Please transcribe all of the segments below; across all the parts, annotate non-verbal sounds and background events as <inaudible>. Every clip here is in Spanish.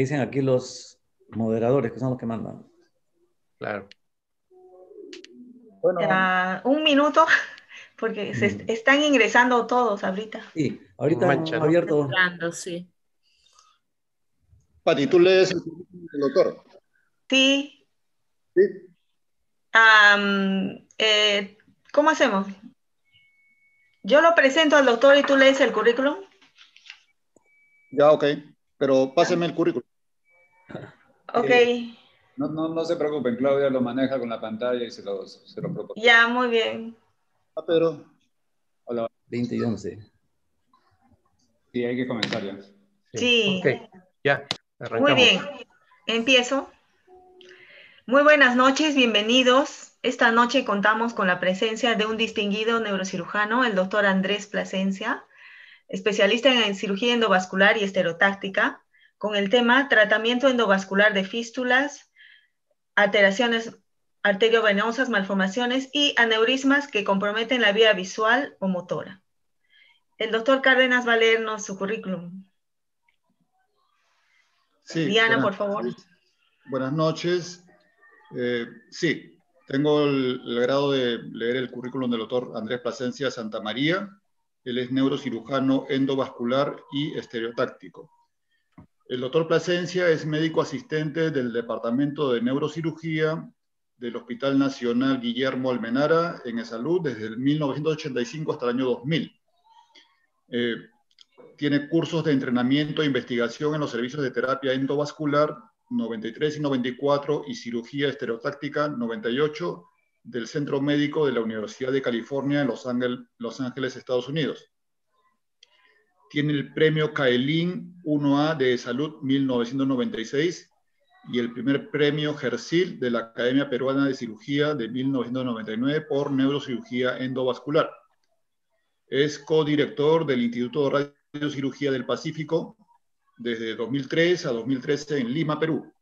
dicen aquí los moderadores, que son los que mandan. Claro. Bueno. un minuto, <laughs> porque se mm. están ingresando todos ahorita. Sí, ahorita abierto. sí. Pati, ¿tú lees el, doctor? Sí. Sí. Eh, ¿Cómo hacemos? Yo lo presento al doctor y tú lees el currículum. Ya, ok pero pásenme el currículum. <laughs> Ok. Eh, no, no, no, se preocupen, Claudia lo maneja con la pantalla y se lo, se propone. Ya, muy bien. Ah, Pedro. Hola. 20 y 11. Sí, hay que comenzar ya. Sí. Ok. ya. Arrancamos. Muy bien, empiezo. Muy buenas noches, bienvenidos. Esta noche contamos con la presencia de un distinguido neurocirujano, el doctor Andrés Plasencia, especialista en cirugía endovascular y esterotáctica, con el tema tratamiento endovascular de fístulas, alteraciones arteriovenosas, malformaciones y aneurismas que comprometen la vía visual o motora. El doctor Cárdenas va a leernos su currículum. Diana, por favor. Buenas noches. Eh, sí, tengo el, grado de leer el currículum del doctor Andrés Plasencia Santamaría. Él es neurocirujano endovascular y estereotáctico. El doctor Plasencia es médico asistente del Departamento de Neurocirugía del Hospital Nacional Guillermo Almenara en e Salud desde el 1985 hasta el año 2000. Eh, tiene cursos de entrenamiento e investigación en los servicios de terapia endovascular 93 y 94 y cirugía estereotáctica 98 del Centro Médico de la Universidad de California en Los Ángeles Estados Unidos tiene el premio Caelín 1A de Salud 1996 y el primer premio Gersil de la Academia Peruana de Cirugía de 1999 por neurocirugía endovascular. Es codirector del Instituto de Radiocirugía del Pacífico desde 2003 a 2013 en Lima, Perú.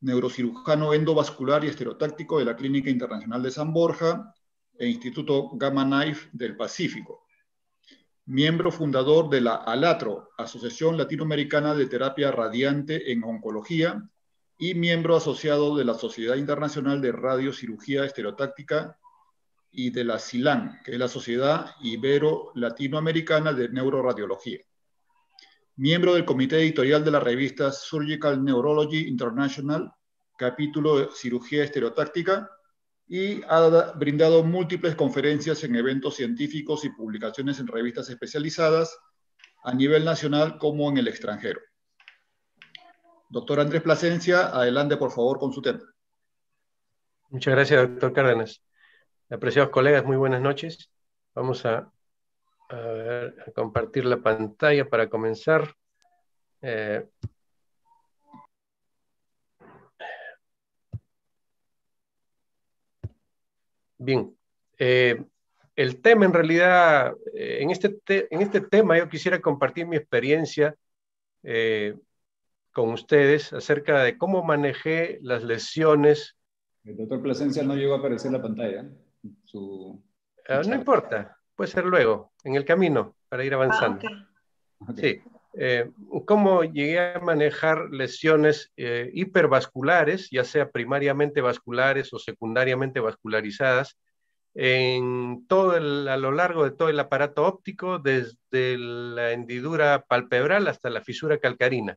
Neurocirujano endovascular y estereotáctico de la Clínica Internacional de San Borja e Instituto Gamma Knife del Pacífico miembro fundador de la ALATRO, Asociación Latinoamericana de Terapia Radiante en Oncología, y miembro asociado de la Sociedad Internacional de Radiocirugía Estereotáctica y de la CILAN, que es la Sociedad Ibero-Latinoamericana de Neuroradiología. Miembro del comité editorial de la revista Surgical Neurology International, capítulo Cirugía Estereotáctica, y ha brindado múltiples conferencias en eventos científicos y publicaciones en revistas especializadas a nivel nacional como en el extranjero. Doctor Andrés Plasencia, adelante por favor con su tema. Muchas gracias, doctor Cárdenas. Apreciados colegas, muy buenas noches. Vamos a, compartir la pantalla para comenzar. Eh, Bien, eh, el tema en realidad, eh, en, este en este tema yo quisiera compartir mi experiencia eh, con ustedes acerca de cómo manejé las lesiones. El doctor Plasencia no llegó a aparecer en la pantalla. Ah, no importa, puede ser luego, en el camino, para ir ah, avanzando. Sí. Eh, cómo llegué a manejar lesiones eh, hipervasculares, ya sea primariamente vasculares o secundariamente vascularizadas, en todo a lo largo de todo el aparato óptico, desde la hendidura palpebral hasta la fisura calcarina,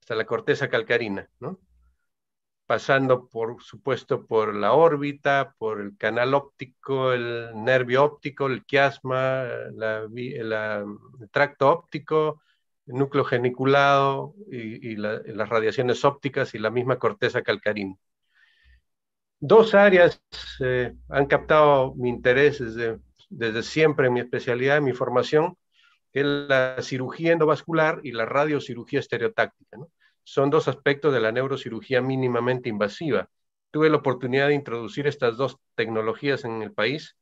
hasta la corteza calcarina, pasando por supuesto por la órbita, por el canal óptico, el nervio óptico, el quiasma, el tracto óptico, núcleo geniculado y, las radiaciones ópticas y la misma corteza calcarina. Dos áreas eh, han captado mi interés desde, desde siempre en mi especialidad, en mi formación, que es la cirugía endovascular y la radiocirugía estereotáctica. Son dos aspectos de la neurocirugía mínimamente invasiva. Tuve la oportunidad de introducir estas dos tecnologías en el país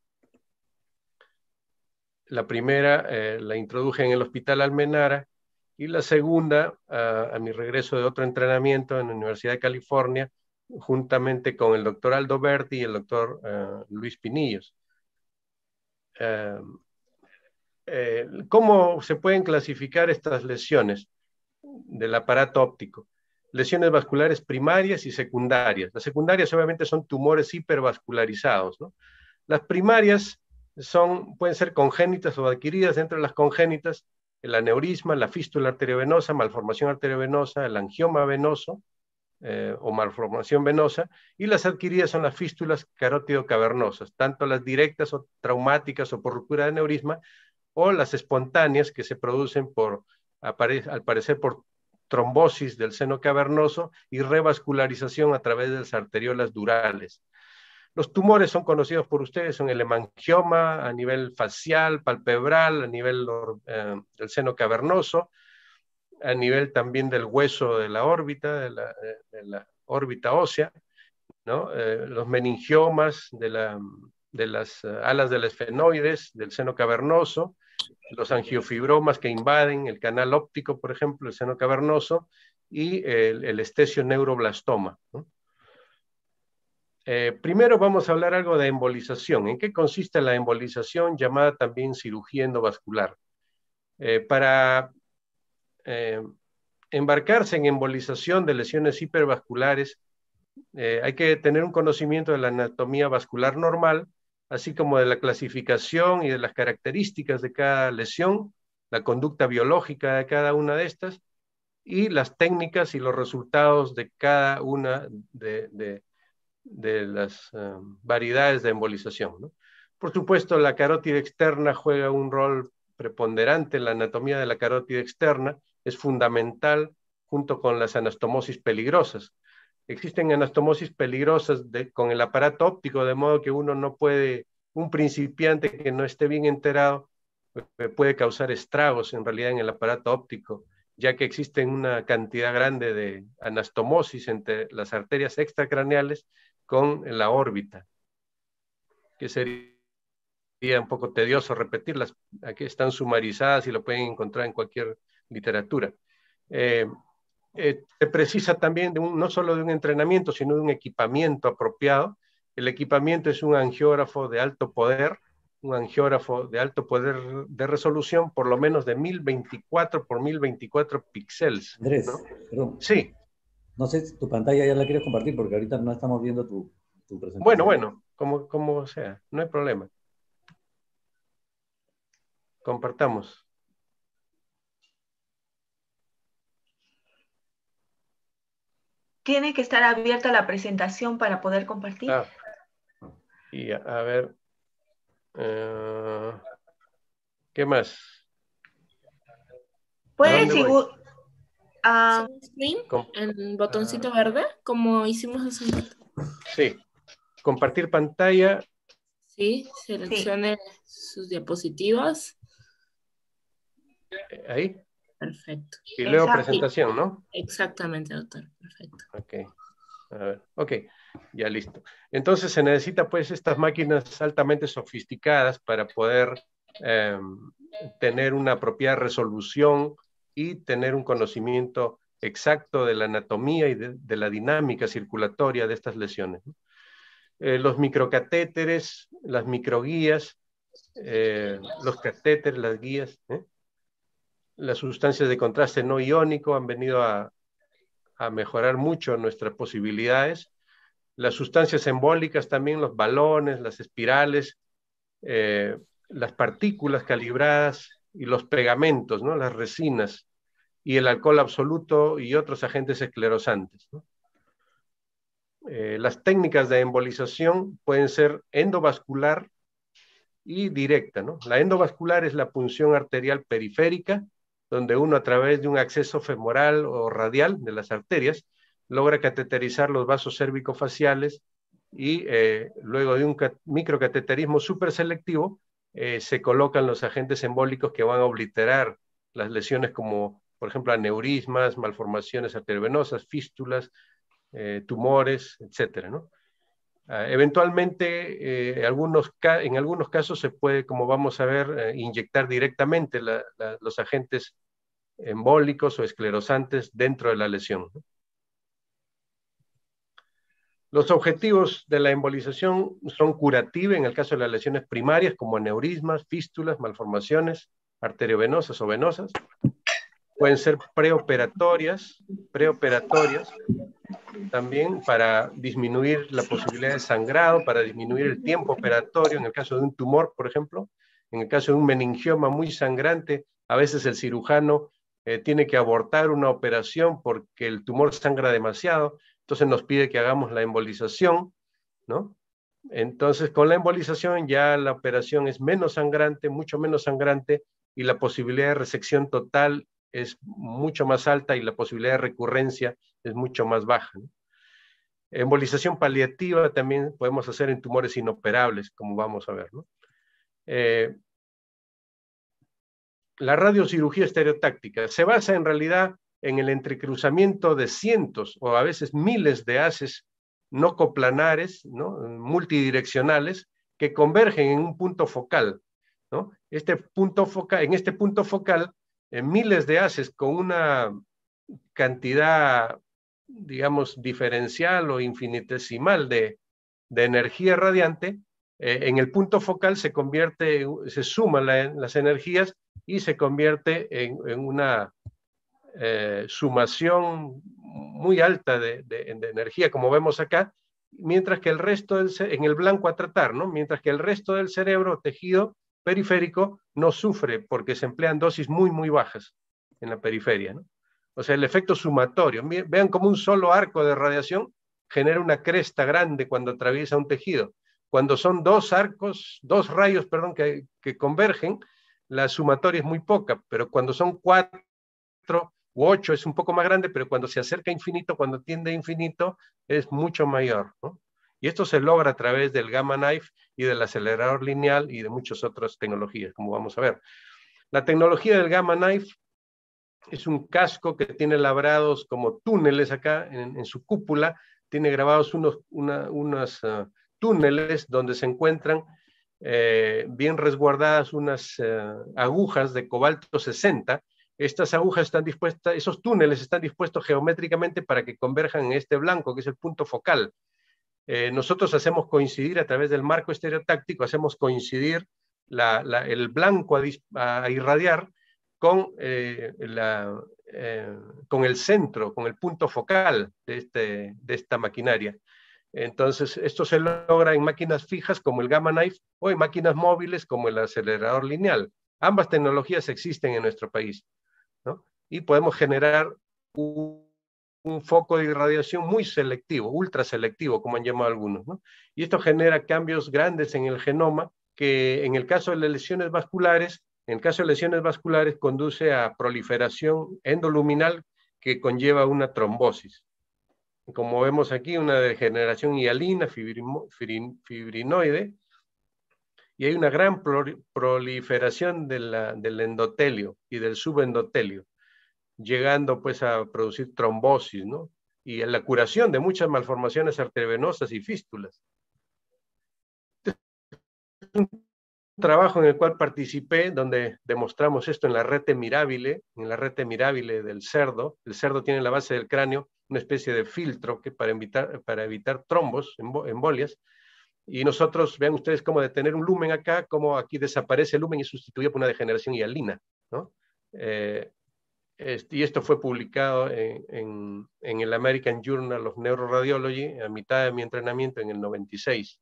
la primera eh, la introduje en el Hospital Almenara y la segunda a, mi regreso de otro entrenamiento en la Universidad de California, juntamente con el doctor Aldo Berti y el doctor eh, Luis Pinillos. Eh, eh, ¿Cómo se pueden clasificar estas lesiones del aparato óptico? Lesiones vasculares primarias y secundarias. Las secundarias obviamente son tumores hipervascularizados. Las primarias son, pueden ser congénitas o adquiridas. Dentro de las congénitas el aneurisma, la fístula arteriovenosa, malformación arteriovenosa, el angioma venoso eh, o malformación venosa, y las adquiridas son las fístulas carótido cavernosas, tanto las directas o traumáticas o por ruptura de aneurisma, o las espontáneas que se producen por, al parecer por trombosis del seno cavernoso y revascularización a través de las arteriolas durales. Los tumores son conocidos por ustedes, son el hemangioma a nivel facial, palpebral, a nivel eh, del seno cavernoso, a nivel también del hueso de la órbita, de la, eh, órbita ósea, ¿no? Eh, los meningiomas de, las alas del esfenoides, del seno cavernoso, los angiofibromas que invaden el canal óptico, por ejemplo, el seno cavernoso, y el, el neuroblastoma, ¿no? Eh, primero vamos a hablar algo de embolización. ¿En qué consiste la embolización llamada también cirugía endovascular? Eh, para eh, embarcarse en embolización de lesiones hipervasculares, hay que tener un conocimiento de la anatomía vascular normal, así como de la clasificación y de las características de cada lesión, la conducta biológica de cada una de estas y las técnicas y los resultados de cada una de, de de las eh, variedades de embolización. Por supuesto, la carótida externa juega un rol preponderante en la anatomía de la carótida externa, es fundamental junto con las anastomosis peligrosas. Existen anastomosis peligrosas con el aparato óptico, de modo que uno no puede, un principiante que no esté bien enterado, eh, puede causar estragos en realidad en el aparato óptico, ya que existen una cantidad grande de anastomosis entre las arterias extracraneales con la órbita, que sería un poco tedioso repetirlas. Aquí están sumarizadas y lo pueden encontrar en cualquier literatura. Eh, eh, se precisa también de no solo de un entrenamiento, sino de un equipamiento apropiado. El equipamiento es un angiógrafo de alto poder, un angiógrafo de alto poder de resolución, por lo menos de 1024 por 1024 píxeles. Andrés, ¿no? Sí. No sé si tu pantalla ya la quieres compartir porque ahorita no estamos viendo tu, presentación. Bueno, bueno, como, como sea, no hay problema. Compartamos. ¿Tiene que estar abierta la presentación para poder compartir? Ah. Y a, ver, eh, ¿qué más? Pueden, Ah, en ah. botoncito verde, como hicimos hace un Sí. Compartir pantalla. Sí, seleccione sus diapositivas. Eh, ahí. Perfecto. Y luego presentación, ¿no? Exactamente, doctor. Perfecto. Ok. A ver. Ok, ya listo. Entonces se necesita pues estas máquinas altamente sofisticadas para poder em, tener una propia resolución y tener un conocimiento exacto de la anatomía y de, la dinámica circulatoria de estas lesiones. Eh, los microcatéteres, las microguías, eh, los catéteres, las guías, ¿eh? las sustancias de contraste no iónico han venido a, mejorar mucho nuestras posibilidades. Las sustancias embólicas también, los balones, las espirales, las partículas calibradas y los pegamentos, ¿no? las resinas, y el alcohol absoluto y otros agentes esclerosantes. Eh, las técnicas de embolización pueden ser endovascular y directa. La endovascular es la punción arterial periférica, donde uno a través de un acceso femoral o radial de las arterias logra cateterizar los vasos cérvico-faciales y eh, luego de un microcateterismo selectivo, eh, se colocan los agentes embólicos que van a obliterar las lesiones como, por ejemplo, aneurismas, malformaciones arteriovenosas, fístulas, eh, tumores, etcétera, ¿no? Ah, eventualmente, eh, algunos en algunos casos se puede, como vamos a ver, inyectar directamente los agentes embólicos o esclerosantes dentro de la lesión. Los objetivos de la embolización son curativos en el caso de las lesiones primarias como aneurismas, fístulas, malformaciones arteriovenosas o venosas. Pueden ser preoperatorias, preoperatorias también para disminuir la posibilidad de sangrado, para disminuir el tiempo operatorio en el caso de un tumor, por ejemplo, en el caso de un meningioma muy sangrante, a veces el cirujano eh, tiene que abortar una operación porque el tumor sangra demasiado. Entonces nos pide que hagamos la embolización, ¿no? Entonces con la embolización ya la operación es menos sangrante, mucho menos sangrante y la posibilidad de resección total es mucho más alta y la posibilidad de recurrencia es mucho más baja. Embolización paliativa también podemos hacer en tumores inoperables, como vamos a ver. ¿no? Eh, la radiocirugía estereotáctica se basa en realidad en el entrecruzamiento de cientos o a veces miles de haces no coplanares, ¿no? multidireccionales, que convergen en un punto focal. ¿no? Este punto en este punto focal, en eh, miles de haces con una cantidad, digamos, diferencial o infinitesimal de, energía radiante, eh, en el punto focal se convierte, se suman las energías y se convierte en, en una eh, sumación muy alta de, energía, como vemos acá, mientras que el resto del en el blanco a tratar, ¿no? Mientras que el resto del cerebro, tejido periférico, no sufre porque se emplean dosis muy, muy bajas en la periferia, O sea, el efecto sumatorio. Vean como un solo arco de radiación genera una cresta grande cuando atraviesa un tejido. Cuando son dos arcos, dos rayos, perdón, que, que convergen, la sumatoria es muy poca, pero cuando son cuatro, u 8 es un poco más grande, pero cuando se acerca a infinito, cuando tiende a infinito, es mucho mayor. Y esto se logra a través del Gamma Knife y del acelerador lineal y de muchas otras tecnologías, como vamos a ver. La tecnología del Gamma Knife es un casco que tiene labrados como túneles acá en, su cúpula, tiene grabados unos eh, túneles donde se encuentran eh, bien resguardadas unas eh, agujas de cobalto 60 estas agujas están dispuestas, esos túneles están dispuestos geométricamente para que converjan en este blanco, que es el punto focal. Eh, nosotros hacemos coincidir a través del marco estereotáctico, hacemos coincidir el blanco a, irradiar eh, eh, con, el centro, con el punto focal este, de esta maquinaria. Entonces, esto se logra en máquinas fijas como el Gamma Knife o en máquinas móviles como el acelerador lineal. Ambas tecnologías existen en nuestro país. Y podemos generar un, foco de irradiación muy selectivo, ultra selectivo, como han llamado algunos, Y esto genera cambios grandes en el genoma que en el caso de las lesiones vasculares, en el caso de lesiones vasculares conduce a proliferación endoluminal que conlleva una trombosis. Como vemos aquí, una degeneración hialina, fibrinoide, y hay una gran proliferación de del endotelio y del subendotelio, llegando pues a producir trombosis, ¿no? Y en la curación de muchas malformaciones arteriovenosas y fístulas. un trabajo en el cual participé, donde demostramos esto en la rete mirábile en la rete mirabile del cerdo. El cerdo tiene en la base del cráneo una especie de filtro que para, evitar, para evitar trombos, embolias, y nosotros, vean ustedes cómo de tener un lumen acá, cómo aquí desaparece el lumen y sustituye por una degeneración hialina. Eh, y esto fue publicado en, el American Journal of Neuroradiology a mitad de mi entrenamiento en el 96.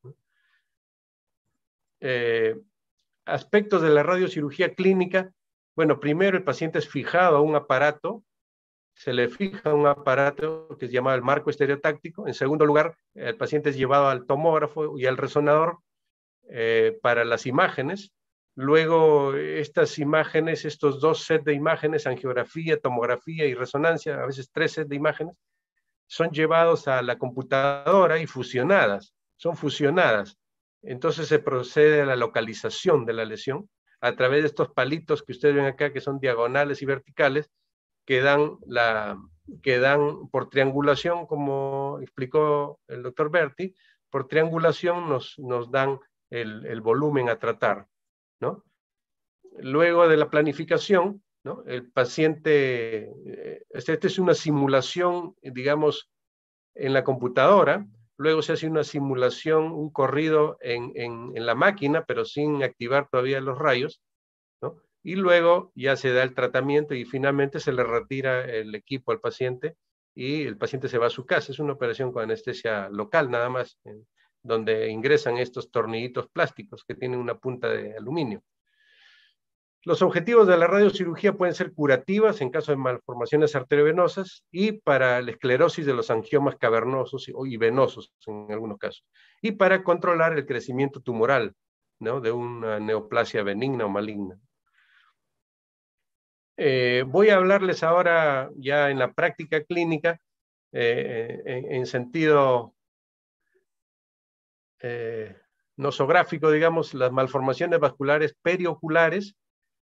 Eh, aspectos de la radiocirugía clínica. Bueno, primero el paciente es fijado a un aparato se le fija un aparato que se llama el marco estereotáctico. En segundo lugar, el paciente es llevado al tomógrafo y al resonador eh, para las imágenes. Luego, estas imágenes, estos dos sets de imágenes, angiografía, tomografía y resonancia, a veces tres sets de imágenes, son llevados a la computadora y fusionadas, son fusionadas. Entonces se procede a la localización de la lesión a través de estos palitos que ustedes ven acá, que son diagonales y verticales, que dan, la, por triangulación, como explicó el doctor Berti, por triangulación nos, nos dan el, volumen a tratar. Luego de la planificación, el paciente, eh, esta este es una simulación, digamos, en la computadora, luego se hace una simulación, un corrido en, la máquina, pero sin activar todavía los rayos, y luego ya se da el tratamiento y finalmente se le retira el equipo al paciente y el paciente se va a su casa. Es una operación con anestesia local nada más, donde ingresan estos tornillitos plásticos que tienen una punta de aluminio. Los objetivos de la radiocirugía pueden ser curativas en caso de malformaciones arteriovenosas y para la esclerosis de los angiomas cavernosos y venosos en algunos casos, y para controlar el crecimiento tumoral ¿no? de una neoplasia benigna o maligna. Eh, voy a hablarles ahora ya en la práctica clínica, eh, en, sentido eh, nosográfico, digamos, las malformaciones vasculares perioculares,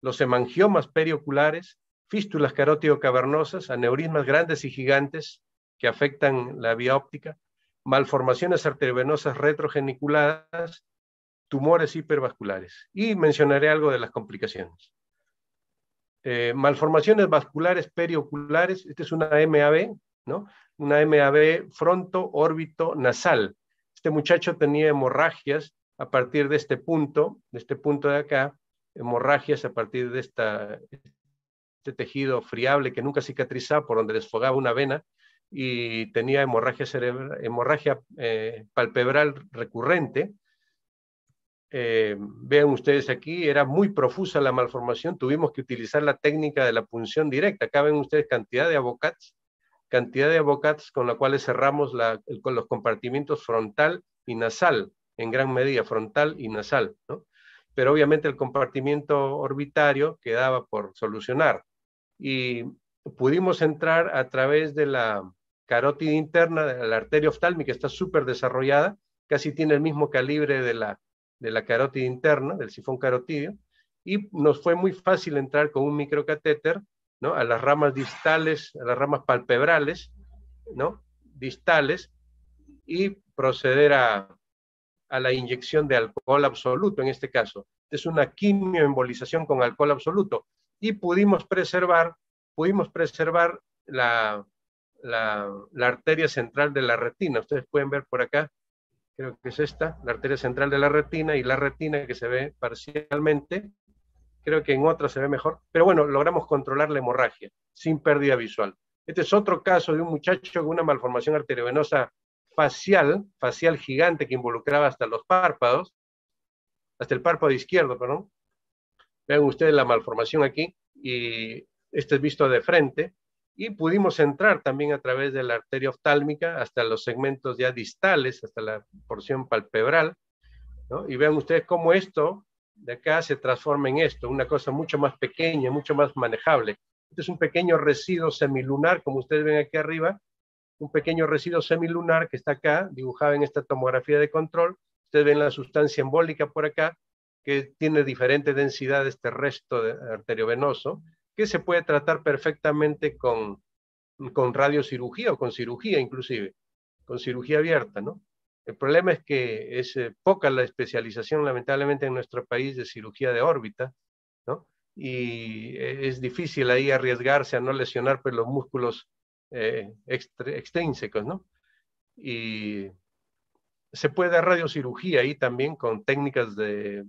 los hemangiomas perioculares, fístulas carótido cavernosas, aneurismas grandes y gigantes que afectan la vía óptica, malformaciones arteriovenosas retrogeniculadas, tumores hipervasculares. Y mencionaré algo de las complicaciones. Eh, malformaciones vasculares perioculares, esta es una MAB, ¿no? Una MAB fronto, órbito, nasal. Este muchacho tenía hemorragias a partir de este punto, de este punto de acá, hemorragias a partir de esta, este tejido friable que nunca cicatrizaba, por donde desfogaba una vena, y tenía hemorragia, cerebral, hemorragia eh, palpebral recurrente, eh, vean ustedes aquí, era muy profusa la malformación, tuvimos que utilizar la técnica de la punción directa. Acá ven ustedes cantidad de abocats, cantidad de abocats con la cuales cerramos con los compartimientos frontal y nasal, en gran medida, frontal y nasal, Pero obviamente el compartimiento orbitario quedaba por solucionar. Y pudimos entrar a través de la carótida interna, de la arteria oftálmica, está súper desarrollada, casi tiene el mismo calibre de la de la carótida interna, del sifón carotídeo, y nos fue muy fácil entrar con un microcatéter ¿no? a las ramas distales, a las ramas palpebrales, ¿no? distales, y proceder a, la inyección de alcohol absoluto en este caso. Es una quimioembolización con alcohol absoluto y pudimos preservar, pudimos preservar la, la, arteria central de la retina. Ustedes pueden ver por acá creo que es esta, la arteria central de la retina y la retina que se ve parcialmente, creo que en otra se ve mejor, pero bueno, logramos controlar la hemorragia sin pérdida visual. Este es otro caso de un muchacho con una malformación arteriovenosa facial, facial gigante que involucraba hasta los párpados, hasta el párpado izquierdo, perdón. Vean ustedes la malformación aquí y este es visto de frente, y pudimos entrar también a través de la arteria oftálmica hasta los segmentos ya distales, hasta la porción palpebral, Y vean ustedes cómo esto de acá se transforma en esto, una cosa mucho más pequeña, mucho más manejable. Este es un pequeño residuo semilunar, como ustedes ven aquí arriba, un pequeño residuo semilunar que está acá, dibujado en esta tomografía de control. Ustedes ven la sustancia embólica por acá, que tiene diferente densidad de este resto arteriovenoso que se puede tratar perfectamente con, con radiocirugía o con cirugía inclusive, con cirugía abierta, ¿no? El problema es que es eh, poca la especialización, lamentablemente, en nuestro país de cirugía de órbita, ¿no? Y eh, es difícil ahí arriesgarse a no lesionar pues, los músculos eh, extrínsecos, ¿no? Y se puede dar radiocirugía ahí también con técnicas de,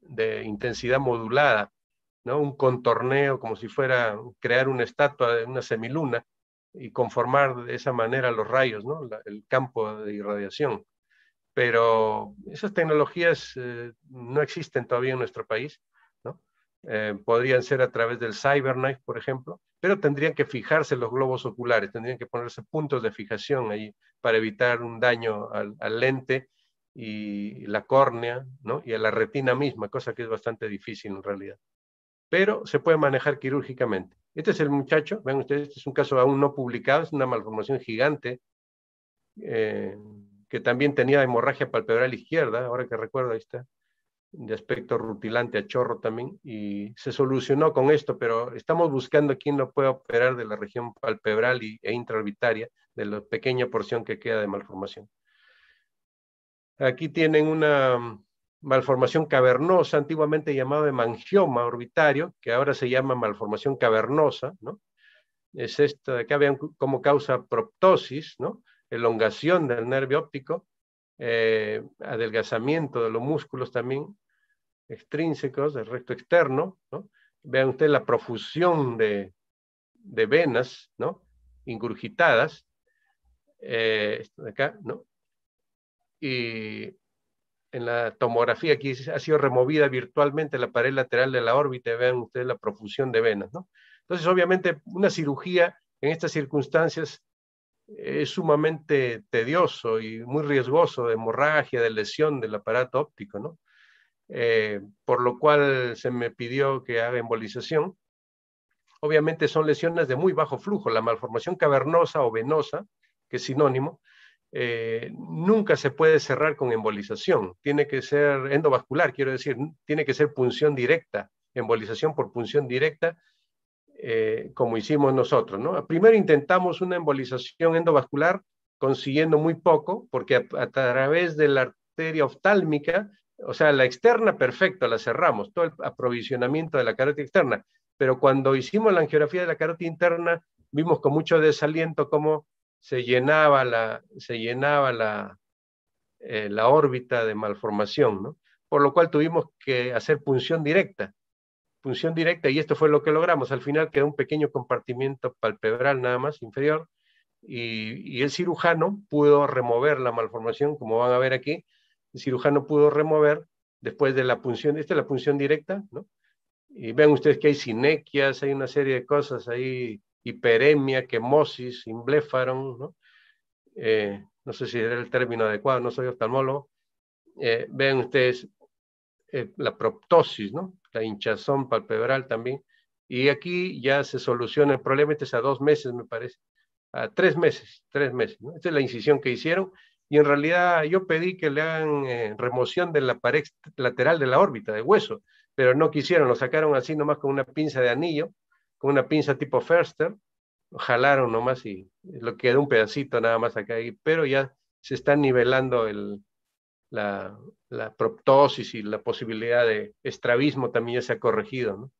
de intensidad modulada, un contorneo, como si fuera crear una estatua de una semiluna y conformar de esa manera los rayos, el campo de irradiación. Pero esas tecnologías eh, no existen todavía en nuestro país. Eh, podrían ser a través del CyberKnife, por ejemplo, pero tendrían que fijarse los globos oculares, tendrían que ponerse puntos de fijación ahí para evitar un daño al, lente y la córnea y a la retina misma, cosa que es bastante difícil en realidad pero se puede manejar quirúrgicamente. Este es el muchacho, ven ustedes, este es un caso aún no publicado, es una malformación gigante, eh, que también tenía hemorragia palpebral izquierda, ahora que recuerdo, ahí está, de aspecto rutilante a chorro también, y se solucionó con esto, pero estamos buscando quién lo puede operar de la región palpebral e intraorbitaria, de la pequeña porción que queda de malformación. Aquí tienen una malformación cavernosa, antiguamente llamado mangioma orbitario, que ahora se llama malformación cavernosa, ¿no? Es esta de acá, vean cómo causa proptosis, ¿no? Elongación del nervio óptico, eh, adelgazamiento de los músculos también extrínsecos, del recto externo, ¿no? Vean ustedes la profusión de, venas, ¿no? Ingurgitadas, eh, de acá, ¿no? Y en la tomografía aquí ha sido removida virtualmente la pared lateral de la órbita, vean ustedes la profusión de venas, ¿no? Entonces, obviamente, una cirugía en estas circunstancias es sumamente tedioso y muy riesgoso de hemorragia, de lesión del aparato óptico, ¿no? Eh, por lo cual se me pidió que haga embolización. Obviamente son lesiones de muy bajo flujo, la malformación cavernosa o venosa, que es sinónimo, eh, nunca se puede cerrar con embolización. Tiene que ser endovascular, quiero decir, tiene que ser punción directa, embolización por punción directa, eh, como hicimos nosotros. Primero intentamos una embolización endovascular, consiguiendo muy poco, porque a, través de la arteria oftálmica, o sea, la externa, perfecto, la cerramos, todo el aprovisionamiento de la carótida externa. Pero cuando hicimos la angiografía de la carótida interna, vimos con mucho desaliento cómo se llenaba la, se llenaba la, eh, la órbita de malformación, ¿no? Por lo cual tuvimos que hacer punción directa, punción directa, y esto fue lo que logramos. Al final quedó un pequeño compartimiento palpebral nada más, inferior, y, el cirujano pudo remover la malformación, como van a ver aquí, el cirujano pudo remover después de la punción, esta es la punción directa, ¿no? Y ven ustedes que hay sinequias, hay una serie de cosas ahí hiperemia, quemosis, imblefaron, ¿no? Eh, no sé si era el término adecuado, no soy oftalmólogo, eh, vean ustedes eh, la proptosis, ¿no? la hinchazón palpebral también, y aquí ya se soluciona el problema, este es a dos meses me parece, a tres meses, tres meses, esta es la incisión que hicieron, y en realidad yo pedí que le hagan remoción de la pared lateral de la órbita, de hueso, pero no quisieron, lo sacaron así nomás con una pinza de anillo, con una pinza tipo Ferster, jalaron nomás y lo quedó un pedacito nada más acá, ahí, pero ya se está nivelando el, la, proptosis y la posibilidad de estrabismo también ya se ha corregido,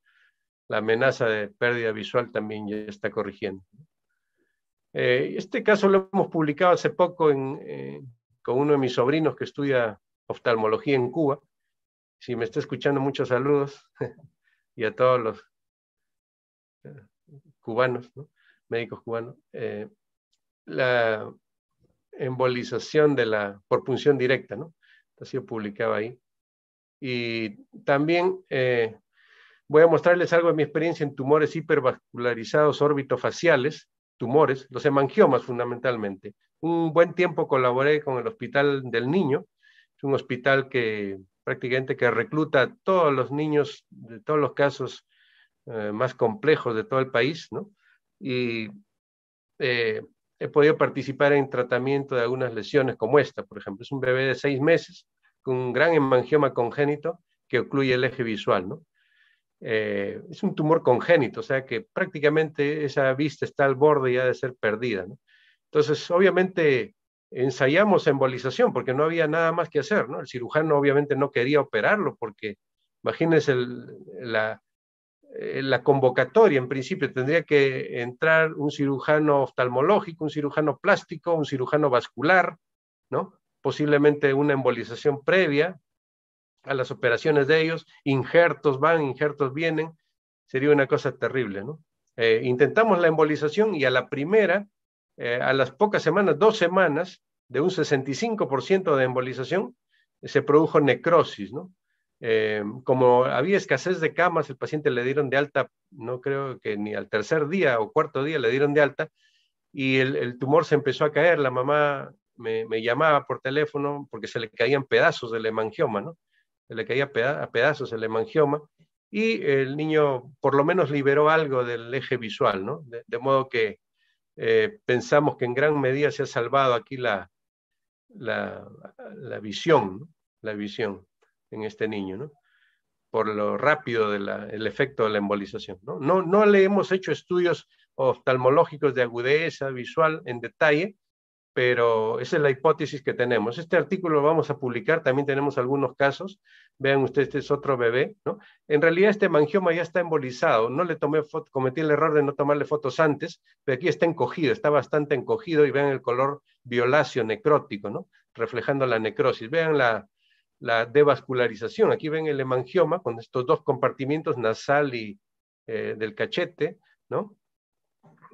La amenaza de pérdida visual también ya está corrigiendo. Eh, este caso lo hemos publicado hace poco eh, con uno de mis sobrinos que estudia oftalmología en Cuba. Si me está escuchando, muchos saludos <laughs> y a todos los cubanos, médicos cubanos, eh, la embolización de la, por punción directa, ¿no? Ha sido publicada ahí. Y también eh, voy a mostrarles algo de mi experiencia en tumores hipervascularizados órbitofaciales, tumores, los hemangiomas fundamentalmente. Un buen tiempo colaboré con el Hospital del Niño, es un hospital que prácticamente que recluta a todos los niños de todos los casos eh, más complejos de todo el país, ¿no? Y eh, he podido participar en tratamiento de algunas lesiones como esta, por ejemplo. Es un bebé de seis meses con un gran hemangioma congénito que ocluye el eje visual, ¿no? Eh, es un tumor congénito, o sea que prácticamente esa vista está al borde y ha de ser perdida, ¿no? Entonces, obviamente ensayamos embolización porque no había nada más que hacer, ¿no? El cirujano obviamente no quería operarlo porque imagínense el, la, eh, la convocatoria, en principio, tendría que entrar un cirujano oftalmológico, un cirujano plástico, un cirujano vascular, ¿no? Posiblemente una embolización previa a las operaciones de ellos, injertos van, injertos vienen, sería una cosa terrible, ¿no? Eh, intentamos la embolización y a la primera, eh, a las pocas semanas, dos semanas, de un 65% de embolización, se produjo necrosis, ¿no? Eh, como había escasez de camas, el paciente le dieron de alta, no creo que ni al tercer día o cuarto día le dieron de alta, y el, tumor se empezó a caer. La mamá me, llamaba por teléfono porque se le caían pedazos del hemangioma, ¿no? Se le caía a pedazos el hemangioma, y el niño por lo menos liberó algo del eje visual, ¿no? De, modo que eh, pensamos que en gran medida se ha salvado aquí la, la, visión, la visión en este niño, ¿no? Por lo rápido del efecto de la embolización, ¿no? ¿no? No le hemos hecho estudios oftalmológicos de agudeza visual en detalle, pero esa es la hipótesis que tenemos. Este artículo lo vamos a publicar, también tenemos algunos casos. Vean ustedes, este es otro bebé, ¿no? En realidad este mangioma ya está embolizado, no le tomé foto, cometí el error de no tomarle fotos antes, pero aquí está encogido, está bastante encogido y vean el color violáceo necrótico, ¿no? Reflejando la necrosis. Vean la, la devascularización. Aquí ven el hemangioma con estos dos compartimientos nasal y eh, del cachete, ¿no?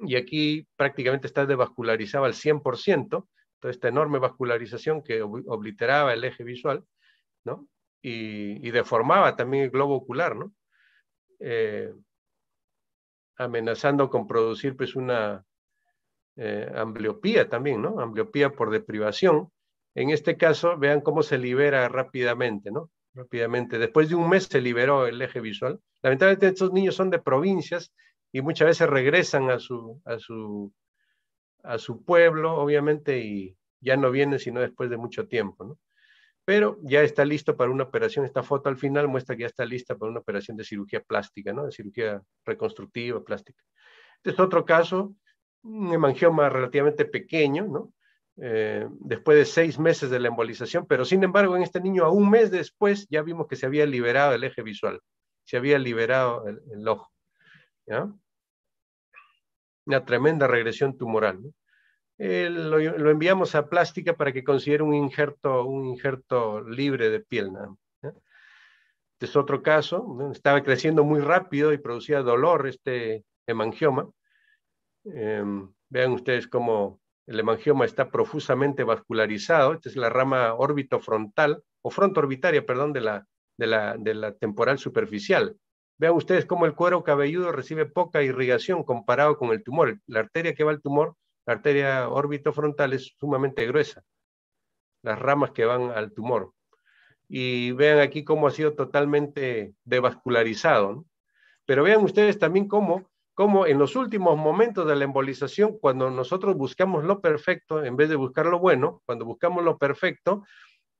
Y aquí prácticamente está devascularizado al 100%, toda esta enorme vascularización que obliteraba el eje visual, ¿no? Y, deformaba también el globo ocular, ¿no? Eh, amenazando con producir pues una eh, ambliopía también, ¿no? Ambliopía por deprivación, en este caso, vean cómo se libera rápidamente, ¿no? Rápidamente. Después de un mes se liberó el eje visual. Lamentablemente estos niños son de provincias y muchas veces regresan a su, a su, a su pueblo, obviamente, y ya no vienen sino después de mucho tiempo, ¿no? Pero ya está listo para una operación. Esta foto al final muestra que ya está lista para una operación de cirugía plástica, ¿no? De cirugía reconstructiva, plástica. Este es otro caso, un hemangioma relativamente pequeño, ¿no? Eh, después de seis meses de la embolización, pero sin embargo en este niño a un mes después ya vimos que se había liberado el eje visual, se había liberado el, ojo. Una tremenda regresión tumoral. Eh, lo, enviamos a plástica para que considere un injerto, un injerto libre de piel. Este es otro caso, estaba creciendo muy rápido y producía dolor este hemangioma. Em, vean ustedes cómo el hemangioma está profusamente vascularizado. Esta es la rama órbito frontal, o frontorbitaria, perdón, de la, de la, temporal superficial. Vean ustedes cómo el cuero cabelludo recibe poca irrigación comparado con el tumor. La arteria que va al tumor, la arteria órbito frontal, es sumamente gruesa. Las ramas que van al tumor. Y vean aquí cómo ha sido totalmente devascularizado. Pero vean ustedes también cómo como en los últimos momentos de la embolización, cuando nosotros buscamos lo perfecto, en vez de buscar lo bueno, cuando buscamos lo perfecto,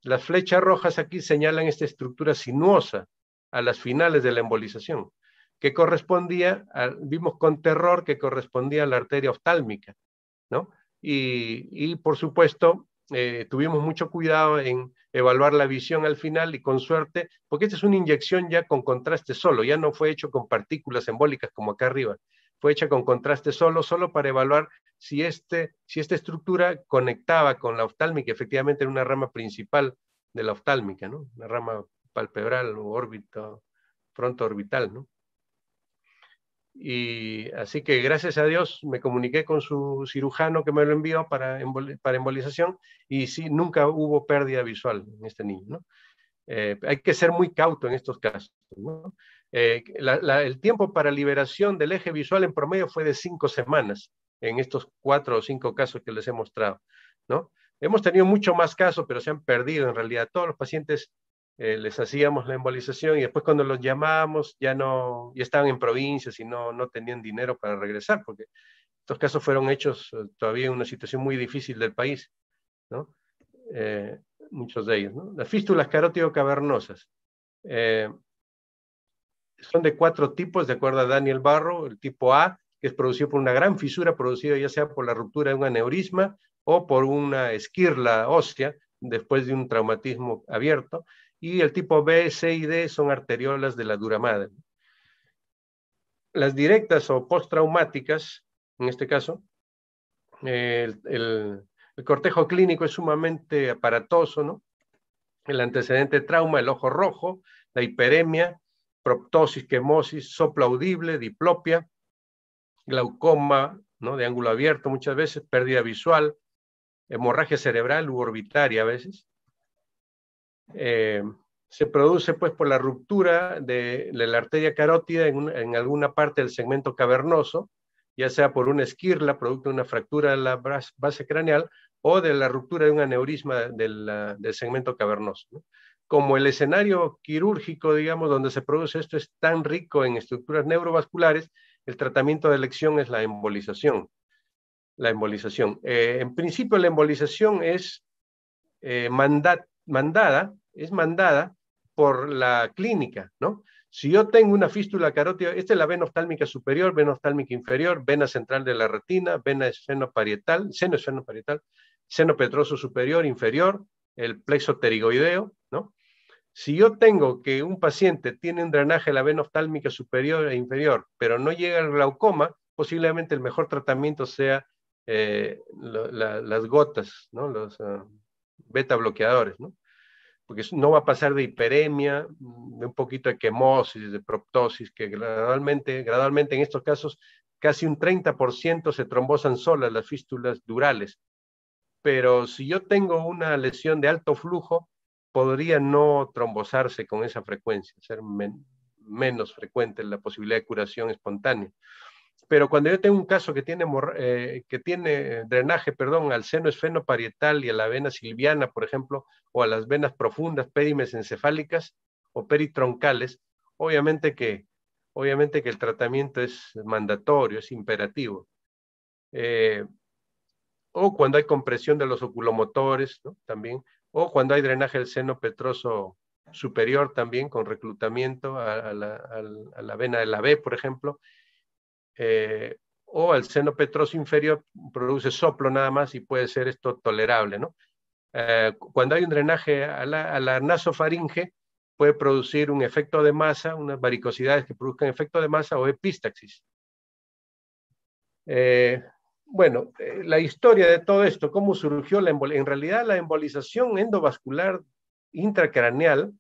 las flechas rojas aquí señalan esta estructura sinuosa a las finales de la embolización, que correspondía, vimos con terror que correspondía a la arteria oftálmica, ¿no? y por supuesto, eh, tuvimos mucho cuidado en evaluar la visión al final y con suerte, porque esta es una inyección ya con contraste solo, ya no fue hecho con partículas embólicas como acá arriba, fue hecha con contraste solo, solo para evaluar si, este, si esta estructura conectaba con la oftálmica, efectivamente en una rama principal de la oftálmica, ¿no? Una rama palpebral o órbita, orbital, ¿no? Y así que gracias a Dios me comuniqué con su cirujano que me lo envió para, embolización y sí, nunca hubo pérdida visual en este niño. Eh, hay que ser muy cauto en estos casos. Eh, el tiempo para liberación del eje visual en promedio fue de cinco semanas en estos cuatro o cinco casos que les he mostrado. ¿no? Hemos tenido mucho más casos, pero se han perdido en realidad. Todos los pacientes eh, les hacíamos la embolización y después cuando los llamábamos ya no, estaban en provincias y no, tenían dinero para regresar, porque estos casos fueron hechos eh, todavía en una situación muy difícil del país, ¿no? Eh, muchos de ellos, Las fístulas carótido cavernosas. son de cuatro tipos, de acuerdo a Daniel Barro, el tipo A, que es producido por una gran fisura producida ya sea por la ruptura de un aneurisma o por una esquirla ósea después de un traumatismo abierto y el tipo B, C y D son arteriolas de la dura madre. Las directas o postraumáticas, en este caso, el, cortejo clínico es sumamente aparatoso, ¿no? El antecedente trauma, el ojo rojo, la hiperemia, proptosis, quemosis, soplaudible, audible, diplopia, glaucoma, ¿no? De ángulo abierto muchas veces, pérdida visual, hemorragia cerebral u orbitaria a veces, eh, se produce pues por la ruptura de, la arteria carótida en, alguna parte del segmento cavernoso, ya sea por una esquirla, producto de una fractura de la base craneal, o de la ruptura de un aneurisma del, segmento cavernoso. Como el escenario quirúrgico, digamos, donde se produce esto es tan rico en estructuras neurovasculares, el tratamiento de elección es la embolización. La embolización. Eh, en principio, la embolización es eh, mandato mandada, es mandada por la clínica, ¿no? Si yo tengo una fístula carótida, esta es la vena oftálmica superior, vena oftálmica inferior, vena central de la retina, vena esfenoparietal, seno esfenoparietal, seno petroso superior, inferior, el plexo pterigoideo, ¿no? Si yo tengo que un paciente tiene un drenaje de la vena oftálmica superior e inferior, pero no llega al glaucoma, posiblemente el mejor tratamiento sea eh, las gotas, ¿no? Los, ah, beta bloqueadores, ¿no? Porque no va a pasar de hiperemia, mm, de un poquito de quemosis, de proptosis, que gradualmente, en estos casos casi un 30% se trombosan solas las fístulas durales. Pero si yo tengo una lesión de alto flujo, podría no trombosarse con esa frecuencia, ser menos frecuente la posibilidad de curación espontánea. Pero cuando yo tengo un caso que tiene, eh, que tiene drenaje perdón, al seno esfenoparietal y a la vena silviana, por ejemplo, o a las venas profundas, encefálicas o peritroncales, obviamente que, obviamente que el tratamiento es mandatorio, es imperativo. Eh, o cuando hay compresión de los oculomotores, También, o cuando hay drenaje del seno petroso superior también con reclutamiento a, la, vena de la B, por ejemplo, eh, o al seno petroso inferior produce soplo nada más y puede ser esto tolerable, ¿no? Eh, cuando hay un drenaje a la, nasofaringe, puede producir un efecto de masa, unas varicosidades que produzcan efecto de masa o epistaxis. Eh, bueno, la historia de todo esto, cómo surgió la en realidad la embolización endovascular intracraneal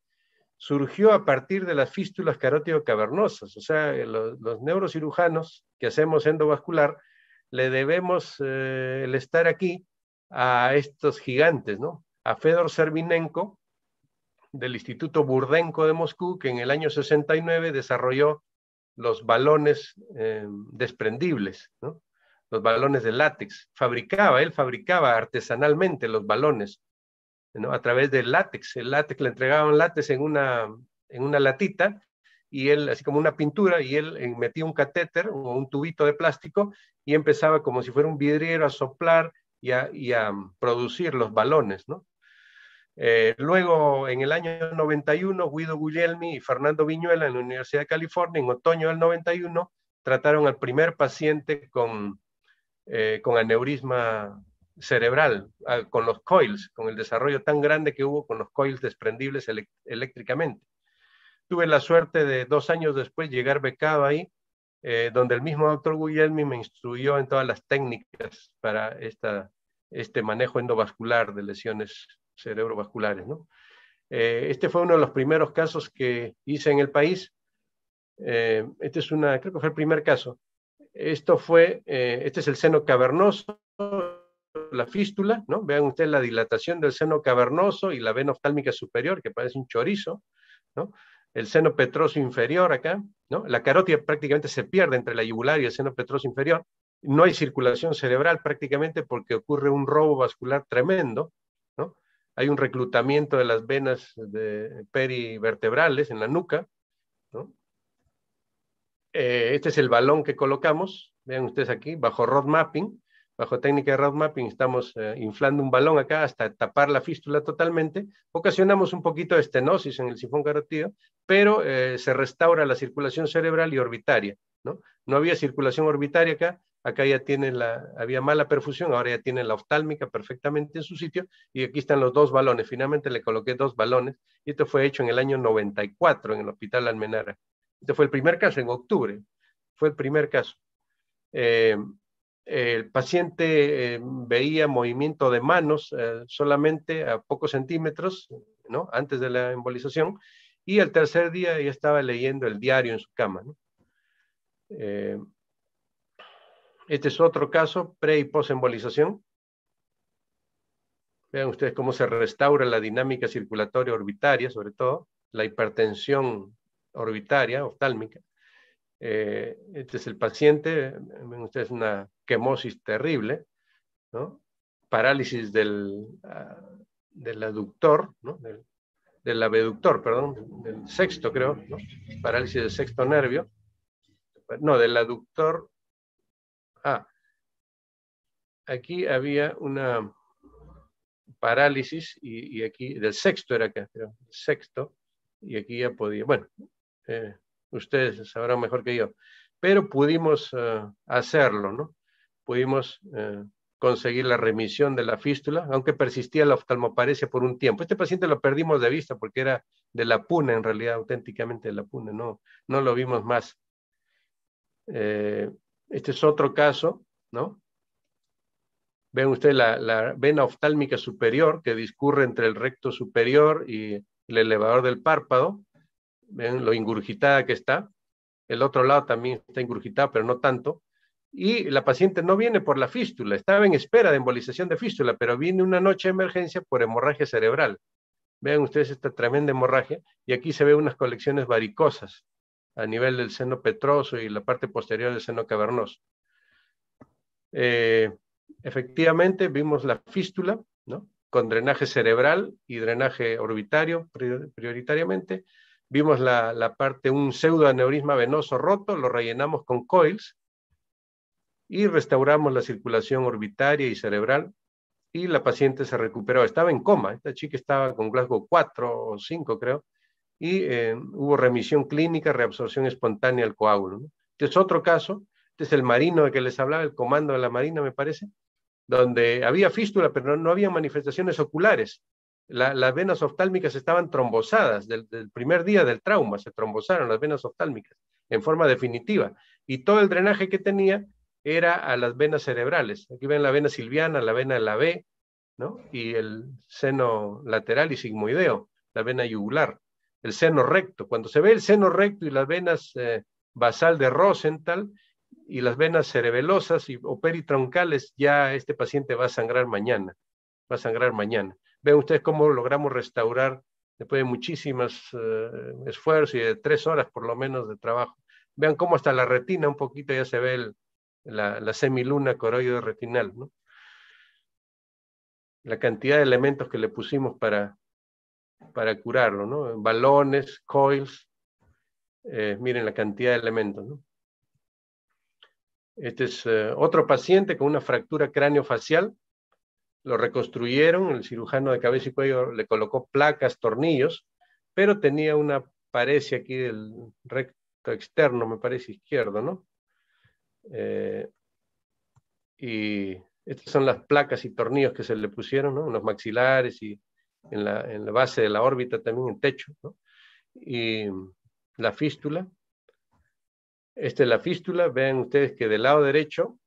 surgió a partir de las fístulas carótido-cavernosas. O sea, los, neurocirujanos que hacemos endovascular le debemos eh, el estar aquí a estos gigantes, ¿no? A Fedor Servinenko del Instituto Burdenko de Moscú, que en el año 69 desarrolló los balones eh, desprendibles, ¿no? los balones de látex. Fabricaba, él fabricaba artesanalmente los balones a través del látex. El látex le entregaban látex en una, en una latita y él, así como una pintura, y él eh, metía un catéter o un tubito de plástico y empezaba como si fuera un vidriero a soplar y a, mm, producir los balones, eh, luego, en el año 91, Guido Guglielmi y Fernando Viñuela en la Universidad de California, en otoño del 91, trataron al primer paciente con, eh, con aneurisma cerebral ah, con los coils, con el desarrollo tan grande que hubo con los coils desprendibles eléctricamente. Tuve la suerte de dos años después llegar becado ahí, eh, donde el mismo doctor Guglielmi me instruyó en todas las técnicas para esta, este manejo endovascular de lesiones cerebrovasculares. ¿no? Eh, este fue uno de los primeros casos que hice en el país. Eh, este es una, creo que fue el primer caso. Esto fue, este es el seno cavernoso la fístula, ¿no? Vean ustedes la dilatación del seno cavernoso y la vena oftálmica superior, que parece un chorizo, ¿no? El seno petroso inferior acá, ¿no? La carótida prácticamente se pierde entre la yugular y el seno petroso inferior. No hay circulación cerebral prácticamente porque ocurre un robo vascular tremendo, Hay un reclutamiento de las venas perivertebrales en la nuca, eh, este es el balón que colocamos, vean ustedes aquí, bajo road mapping, bajo técnica de road mapping estamos eh, inflando un balón acá hasta tapar la fístula totalmente, ocasionamos un poquito de estenosis en el sifón carotido, pero eh, se restaura la circulación cerebral y orbitaria, ¿no? No había circulación orbitaria acá, acá ya tiene la, había mala perfusión, ahora ya tiene la oftálmica perfectamente en su sitio, y aquí están los dos balones, finalmente le coloqué dos balones, y esto fue hecho en el año 94 en el Hospital Almenara. Este fue el primer caso, en octubre, fue el primer caso. Eh, el paciente eh, veía movimiento de manos eh, solamente a pocos centímetros, ¿no? Antes de la embolización, y el tercer día ya estaba leyendo el diario en su cama, eh, este es otro caso, pre y post embolización. Vean ustedes cómo se restaura la dinámica circulatoria orbitaria, sobre todo la hipertensión orbitaria, oftálmica. este es el paciente, ven ustedes una quemosis terrible, ¿no? parálisis del, ah, aductor, ¿no? del, abeductor, perdón, del sexto creo, ¿no? parálisis del sexto nervio, no, del aductor. Ah, aquí había una parálisis y, aquí, del sexto era que, sexto, y aquí ya podía, bueno, eh, ustedes sabrán mejor que yo, pero pudimos ah, hacerlo, ¿no? pudimos eh, conseguir la remisión de la fístula, aunque persistía la oftalmoparesia por un tiempo. Este paciente lo perdimos de vista porque era de la puna, en realidad, auténticamente de la puna, no, no lo vimos más. Eh, este es otro caso, ¿no? Ven ustedes la, vena oftálmica superior que discurre entre el recto superior y el elevador del párpado. Ven lo ingurgitada que está. El otro lado también está ingurgitada, pero no tanto y la paciente no viene por la fístula, estaba en espera de embolización de fístula, pero viene una noche de emergencia por hemorragia cerebral. Vean ustedes esta tremenda hemorragia y aquí se ven unas colecciones varicosas a nivel del seno petroso y la parte posterior del seno cavernoso. Eh, efectivamente, vimos la fístula, Con drenaje cerebral y drenaje orbitario prioritariamente. Vimos la, la parte, un pseudoaneurisma venoso roto, lo rellenamos con coils, y restauramos la circulación orbitaria y cerebral y la paciente se recuperó. Estaba en coma, esta chica estaba con Glasgow 4 o 5 creo, y eh, hubo remisión clínica, reabsorción espontánea al coágulo. Este es otro caso, este es el marino de que les hablaba, el comando de la marina me parece, donde había fístula, pero no, había manifestaciones oculares. las venas oftálmicas estaban trombosadas, del, del primer día del trauma se trombosaron las venas oftálmicas en forma definitiva, y todo el drenaje que tenía era a las venas cerebrales. Aquí ven la vena silviana, la vena de la B, ¿no? Y el seno lateral y sigmoideo, la vena yugular, el seno recto. Cuando se ve el seno recto y las venas eh, basal de Rosenthal y las venas cerebelosas y, o peritroncales, ya este paciente va a sangrar mañana, va a sangrar mañana. Vean ustedes cómo logramos restaurar después de muchísimos eh, esfuerzos y de tres horas por lo menos de trabajo. Vean cómo hasta la retina un poquito ya se ve el, la, semiluna coroide retinal, ¿no? La cantidad de elementos que le pusimos para, curarlo, ¿no? Balones, coils, eh, miren la cantidad de elementos, ¿no? Este es eh, otro paciente con una fractura cráneo-facial. Lo reconstruyeron, el cirujano de cabeza y cuello le colocó placas, tornillos, pero tenía una parece aquí del recto externo, me parece izquierdo, ¿no? Eh, y estas son las placas y tornillos que se le pusieron, ¿no? los maxilares y en la, base de la órbita también, en techo, Y la fístula. Esta es la fístula. Vean ustedes que del lado derecho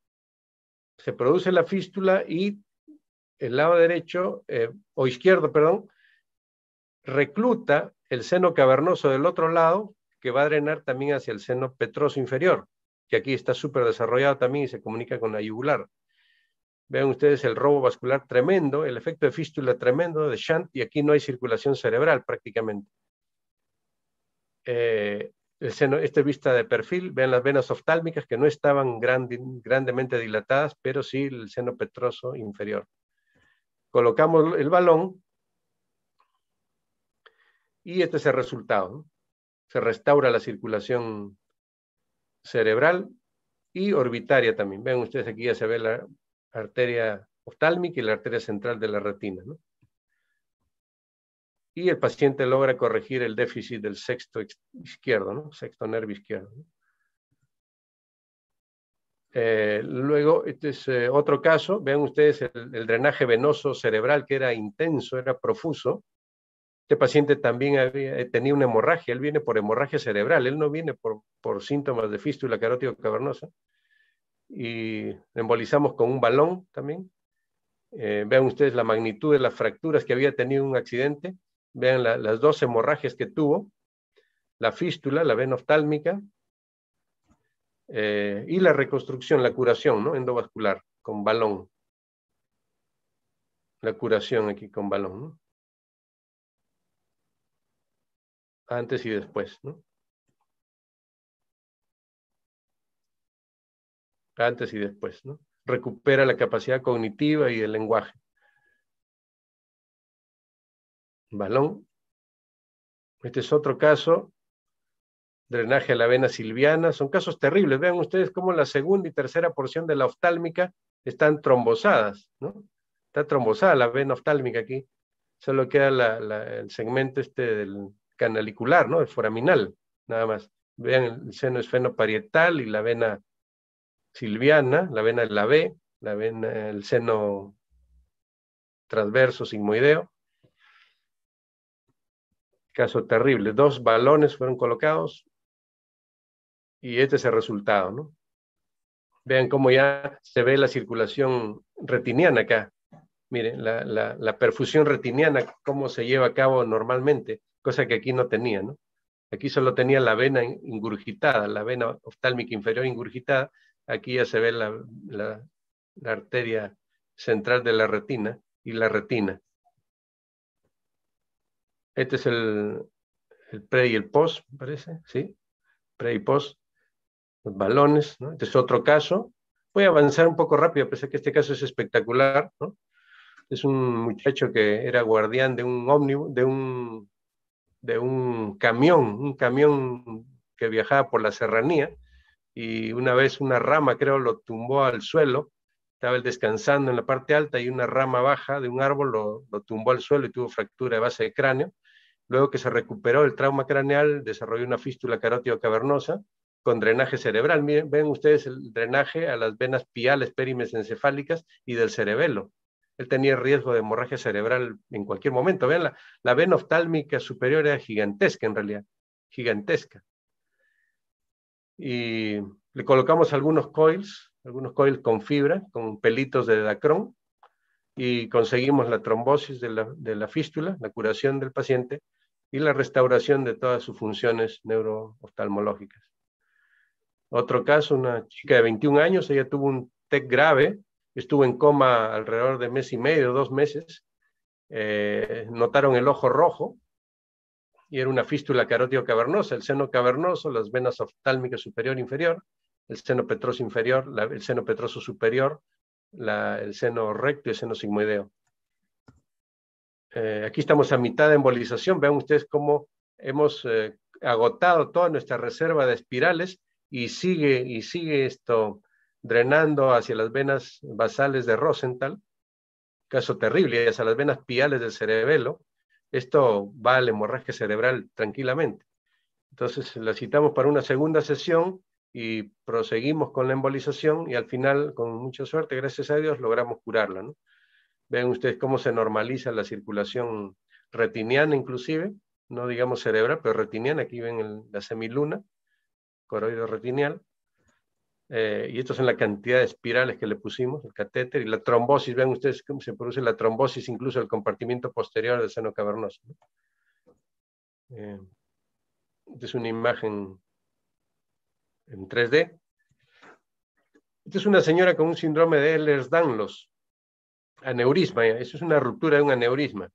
se produce la fístula y el lado derecho, eh, o izquierdo, perdón, recluta el seno cavernoso del otro lado que va a drenar también hacia el seno petroso inferior que aquí está súper desarrollado también y se comunica con la yugular. Vean ustedes el robo vascular tremendo, el efecto de fístula tremendo de Shunt y aquí no hay circulación cerebral prácticamente. Eh, el vista de perfil, vean las venas oftálmicas que no estaban grandemente dilatadas, pero sí el seno petroso inferior. Colocamos el balón y este es el resultado. Se restaura la circulación cerebral y orbitaria también. Vean ustedes aquí ya se ve la arteria oftálmica y la arteria central de la retina. Y el paciente logra corregir el déficit del sexto izquierdo, ¿no? sexto nervio izquierdo. Eh, luego, este es eh, otro caso, vean ustedes el drenaje venoso cerebral que era intenso, era profuso, este paciente también había, eh, tenía una hemorragia, él viene por hemorragia cerebral, él no viene por, síntomas de fístula carótico cavernosa. Y embolizamos con un balón también. Eh, vean ustedes la magnitud de las fracturas que había tenido un accidente. Vean las dos hemorragias que tuvo. La fístula, la vena oftálmica. Eh, y la reconstrucción, la curación endovascular con balón. La curación aquí con balón. ¿no? antes y después, ¿no? Antes y después, ¿no? Recupera la capacidad cognitiva y el lenguaje. Balón. Este es otro caso. Drenaje a la vena silviana. Son casos terribles. Vean ustedes cómo la segunda y tercera porción de la oftálmica están trombosadas, ¿no? Está trombosada la vena oftálmica aquí. Solo queda el segmento este del, canalicular, ¿no? El foraminal, nada más. Vean el seno esfenoparietal y la vena silviana, la vena es la B, la vena, el seno transverso sigmoideo. Caso terrible. Dos balones fueron colocados y este es el resultado, ¿no? Vean cómo ya se ve la circulación retiniana acá. Miren, la perfusión retiniana, cómo se lleva a cabo normalmente cosa que aquí no tenía, ¿no? Aquí solo tenía la vena ingurgitada, la vena oftálmica inferior ingurgitada. Aquí ya se ve la, arteria central de la retina y la retina. Este es el, pre y el post, parece, ¿sí? Pre y post, los balones, ¿no? Este es otro caso. Voy a avanzar un poco rápido, pese a que este caso es espectacular, ¿no? Es un muchacho que era guardián de un ómnibus, de un de un camión, un camión que viajaba por la serranía y una vez una rama, creo, lo tumbó al suelo. Estaba él descansando en la parte alta y una rama baja de un árbol lo, tumbó al suelo y tuvo fractura de base de cráneo. Luego que se recuperó el trauma craneal, desarrolló una fístula carótida cavernosa con drenaje cerebral. ven ustedes el drenaje a las venas piales encefálicas y del cerebelo. Él tenía riesgo de hemorragia cerebral en cualquier momento. Vean, la, vena oftálmica superior era gigantesca en realidad, gigantesca. Y le colocamos algunos coils, algunos coils con fibra, con pelitos de Dacron, y conseguimos la trombosis de la, de la fístula, la curación del paciente y la restauración de todas sus funciones neurooftalmológicas. Otro caso, una chica de 21 años, ella tuvo un TEC grave estuvo en coma alrededor de mes y medio, dos meses. Eh, notaron el ojo rojo y era una fístula carótida cavernosa, el seno cavernoso, las venas oftálmicas superior e inferior, el seno petroso inferior, el seno petroso superior, el seno recto y el seno sigmoideo. Eh, aquí estamos a mitad de embolización. Vean ustedes cómo hemos eh, agotado toda nuestra reserva de espirales y sigue, y sigue esto drenando hacia las venas basales de Rosenthal, caso terrible, hacia las venas piales del cerebelo. Esto va al hemorragia cerebral tranquilamente. Entonces la citamos para una segunda sesión y proseguimos con la embolización y al final, con mucha suerte, gracias a Dios, logramos curarla. Ven ustedes cómo se normaliza la circulación retiniana inclusive, no digamos cerebral, pero retiniana, aquí ven la semiluna, coroido retinial, eh, y esto es en la cantidad de espirales que le pusimos, el catéter, y la trombosis, vean ustedes cómo se produce la trombosis incluso el compartimiento posterior del seno cavernoso. Eh, esta es una imagen en 3D. Esta es una señora con un síndrome de Ehlers-Danlos, aneurisma, eso es una ruptura de un aneurisma.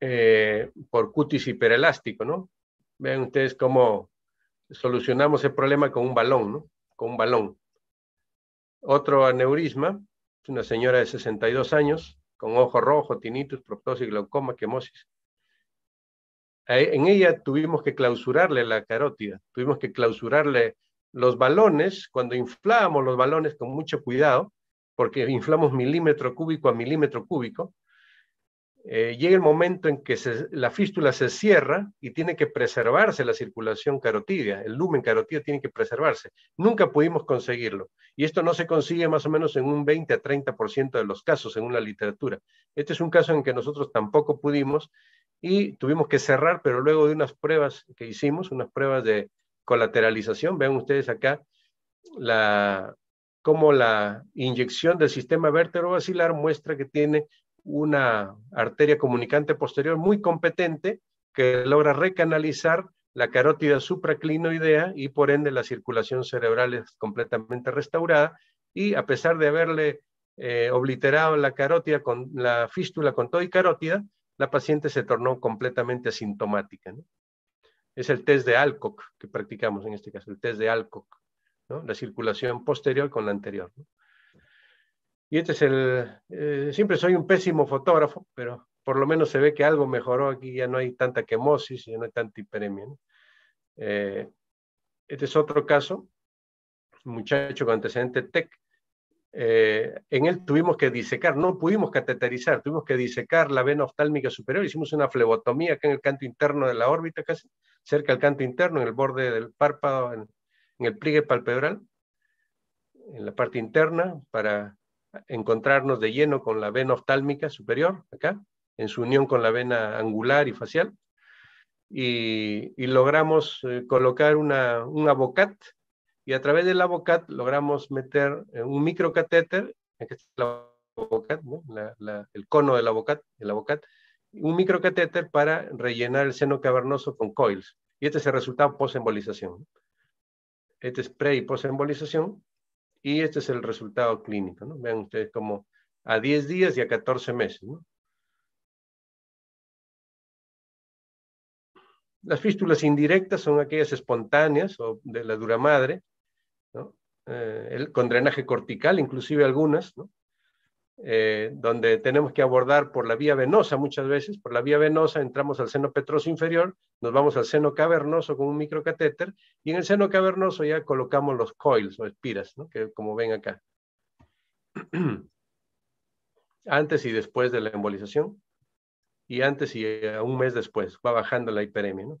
Eh, por cutis hiperelástico, ¿no? Vean ustedes cómo solucionamos el problema con un balón, ¿no? Con un balón. Otro aneurisma, una señora de 62 años, con ojo rojo, tinnitus, proptosis, glaucoma, quemosis. Eh, en ella tuvimos que clausurarle la carótida, tuvimos que clausurarle los balones, cuando inflábamos los balones con mucho cuidado, porque inflamos milímetro cúbico a milímetro cúbico, eh, llega el momento en que la fístula se cierra y tiene que preservarse la circulación carotidia, el lumen carotidio tiene que preservarse. Nunca pudimos conseguirlo. Y esto no se consigue más o menos en un 20 a 30% de los casos en la literatura. Este es un caso en que nosotros tampoco pudimos y tuvimos que cerrar, pero luego de unas pruebas que hicimos, unas pruebas de colateralización, vean ustedes acá la, cómo la inyección del sistema vertebral muestra que tiene una arteria comunicante posterior muy competente que logra recanalizar la carótida supraclinoidea y por ende la circulación cerebral es completamente restaurada y a pesar de haberle eh, obliterado la carótida con la fístula con todo y carótida, la paciente se tornó completamente asintomática. Es el test de Alcock que practicamos en este caso, el test de Alcock, la circulación posterior con la anterior. ¿no? Y este es el, eh, siempre soy un pésimo fotógrafo, pero por lo menos se ve que algo mejoró aquí, ya no hay tanta quemosis, ya no hay tanta hiperemia. Eh, este es otro caso, muchacho con antecedente TEC. Eh, en él tuvimos que disecar, no pudimos cateterizar, tuvimos que disecar la vena oftálmica superior, hicimos una flebotomía acá en el canto interno de la órbita, casi cerca del canto interno, en el borde del párpado, en, en el pliegue palpebral, en la parte interna, para encontrarnos de lleno con la vena oftálmica superior, acá, en su unión con la vena angular y facial, y, logramos eh, colocar una, un abocat, y a través del abocat logramos meter eh, un microcatéter, este el cono del abocat, abocat, un microcatéter para rellenar el seno cavernoso con coils. Y este es el resultado post-embolización. Este es pre y post-embolización. Y este es el resultado clínico, ¿no? Vean ustedes como a 10 días y a 14 meses, ¿no? Las fístulas indirectas son aquellas espontáneas o de la dura madre, ¿no? Eh, con drenaje cortical, inclusive algunas, ¿no? Eh, donde tenemos que abordar por la vía venosa muchas veces. Por la vía venosa entramos al seno petroso inferior, nos vamos al seno cavernoso con un microcatéter y en el seno cavernoso ya colocamos los coils o espiras, que como ven acá. <clears throat> Antes y después de la embolización y antes y a eh, un mes después, va bajando la hiperemia. ¿no?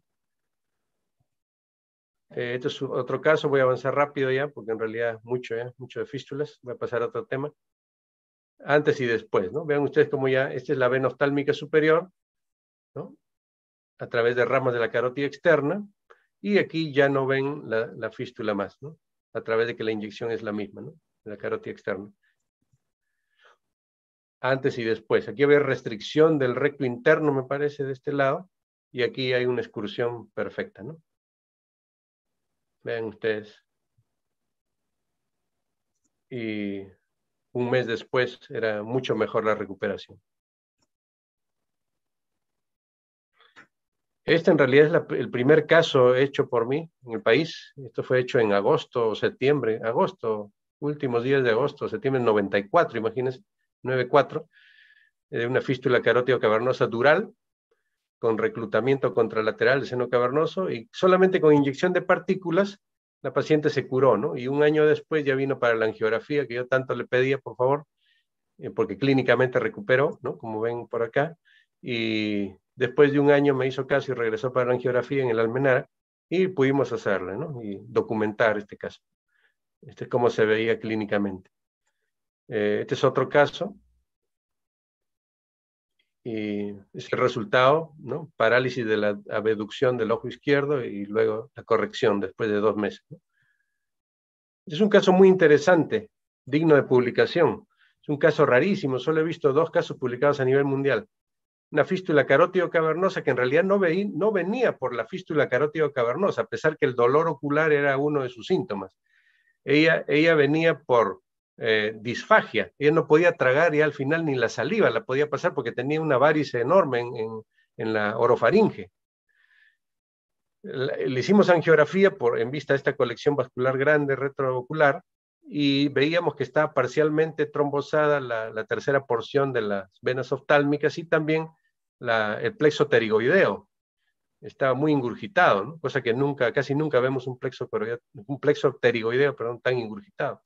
Eh, este es otro caso, voy a avanzar rápido ya, porque en realidad mucho, mucho de fístulas, voy a pasar a otro tema antes y después, ¿no? Vean ustedes cómo ya, esta es la vena oftálmica superior, ¿no? A través de ramas de la carótida externa, y aquí ya no ven la, fístula más, ¿no? A través de que la inyección es la misma, ¿no? la carótida externa. Antes y después. Aquí había restricción del recto interno, me parece, de este lado, y aquí hay una excursión perfecta, ¿no? Vean ustedes. Y un mes después era mucho mejor la recuperación. Este en realidad es el primer caso hecho por mí en el país. Esto fue hecho en agosto o septiembre, agosto, últimos días de agosto, septiembre 94, imagínense, 94, de eh, una fístula carótida cavernosa dural con reclutamiento contralateral de seno cavernoso y solamente con inyección de partículas la paciente se curó, ¿no? Y un año después ya vino para la angiografía, que yo tanto le pedía, por favor, eh, porque clínicamente recuperó, ¿no? Como ven por acá. Y después de un año me hizo caso y regresó para la angiografía en el Almenar y pudimos hacerle, ¿no? Y documentar este caso. Este es cómo se veía clínicamente. Eh, este es otro caso y es el resultado, ¿no? Parálisis de la abducción del ojo izquierdo y luego la corrección después de dos meses. Es un caso muy interesante, digno de publicación. Es un caso rarísimo, solo he visto dos casos publicados a nivel mundial. Una fístula carótido cavernosa que en realidad no, no venía por la fístula carótido cavernosa, a pesar que el dolor ocular era uno de sus síntomas. Ella, ella venía por eh, disfagia. Ella no podía tragar y al final ni la saliva la podía pasar porque tenía una varice enorme en, la orofaringe. Le hicimos angiografía por, en vista de esta colección vascular grande retroocular y veíamos que estaba parcialmente trombosada la, tercera porción de las venas oftálmicas y también el plexo pterigoideo. Estaba muy ingurgitado, cosa que nunca, casi nunca vemos un plexo, un plexo pterigoideo tan ingurgitado.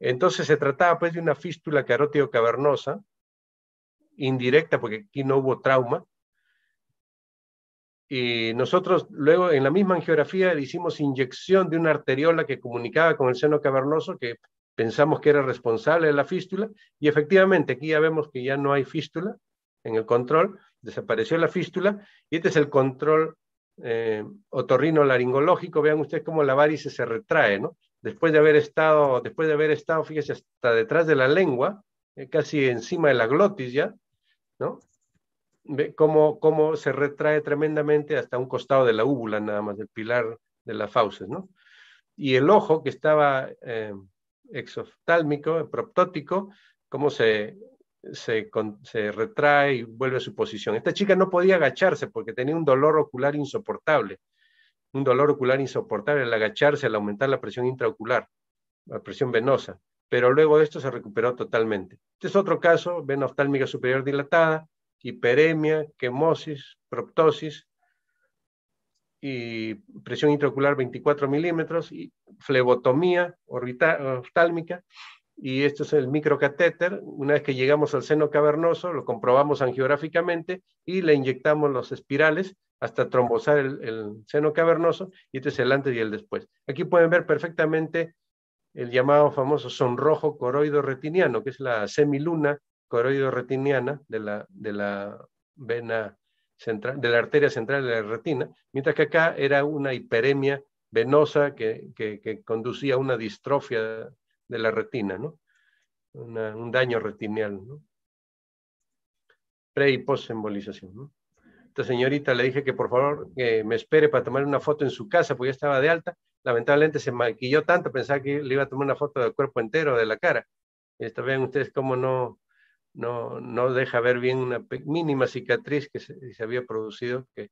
Entonces se trataba pues de una fístula carótido cavernosa, indirecta porque aquí no hubo trauma. Y nosotros luego en la misma angiografía le hicimos inyección de una arteriola que comunicaba con el seno cavernoso que pensamos que era responsable de la fístula y efectivamente aquí ya vemos que ya no hay fístula en el control, desapareció la fístula y este es el control eh, otorrino laringológico, vean ustedes cómo la varice se retrae, ¿no? después de haber estado, después de haber estado, fíjese, hasta detrás de la lengua, eh, casi encima de la glotis ya, ¿no? cómo, se retrae tremendamente hasta un costado de la úvula nada más, del pilar de la fauces, ¿no? Y el ojo que estaba eh, exoftálmico, proptótico, cómo se, se, retrae y vuelve a su posición. Esta chica no podía agacharse porque tenía un dolor ocular insoportable un dolor ocular insoportable al agacharse, al aumentar la presión intraocular, la presión venosa, pero luego esto se recuperó totalmente. Este es otro caso, vena oftálmica superior dilatada, hiperemia, quemosis, proptosis y presión intraocular 24 milímetros, y flebotomía oftálmica, y esto es el microcatéter. Una vez que llegamos al seno cavernoso, lo comprobamos angiográficamente y le inyectamos los espirales hasta trombosar el, seno cavernoso, y este es el antes y el después. Aquí pueden ver perfectamente el llamado famoso sonrojo coroido retiniano, que es la semiluna coroido retiniana de la, de la vena central, de la arteria central de la retina, mientras que acá era una hiperemia venosa que, conducía a una distrofia de la retina, ¿no? un daño retinial, ¿no? Pre y post embolización, ¿no? señorita le dije que por favor me espere para tomar una foto en su casa, porque ya estaba de alta. Lamentablemente se maquilló tanto, pensaba que le iba a tomar una foto del cuerpo entero, de la cara. Esta, vean ustedes cómo no, no, no deja ver bien una mínima cicatriz que se, había producido, que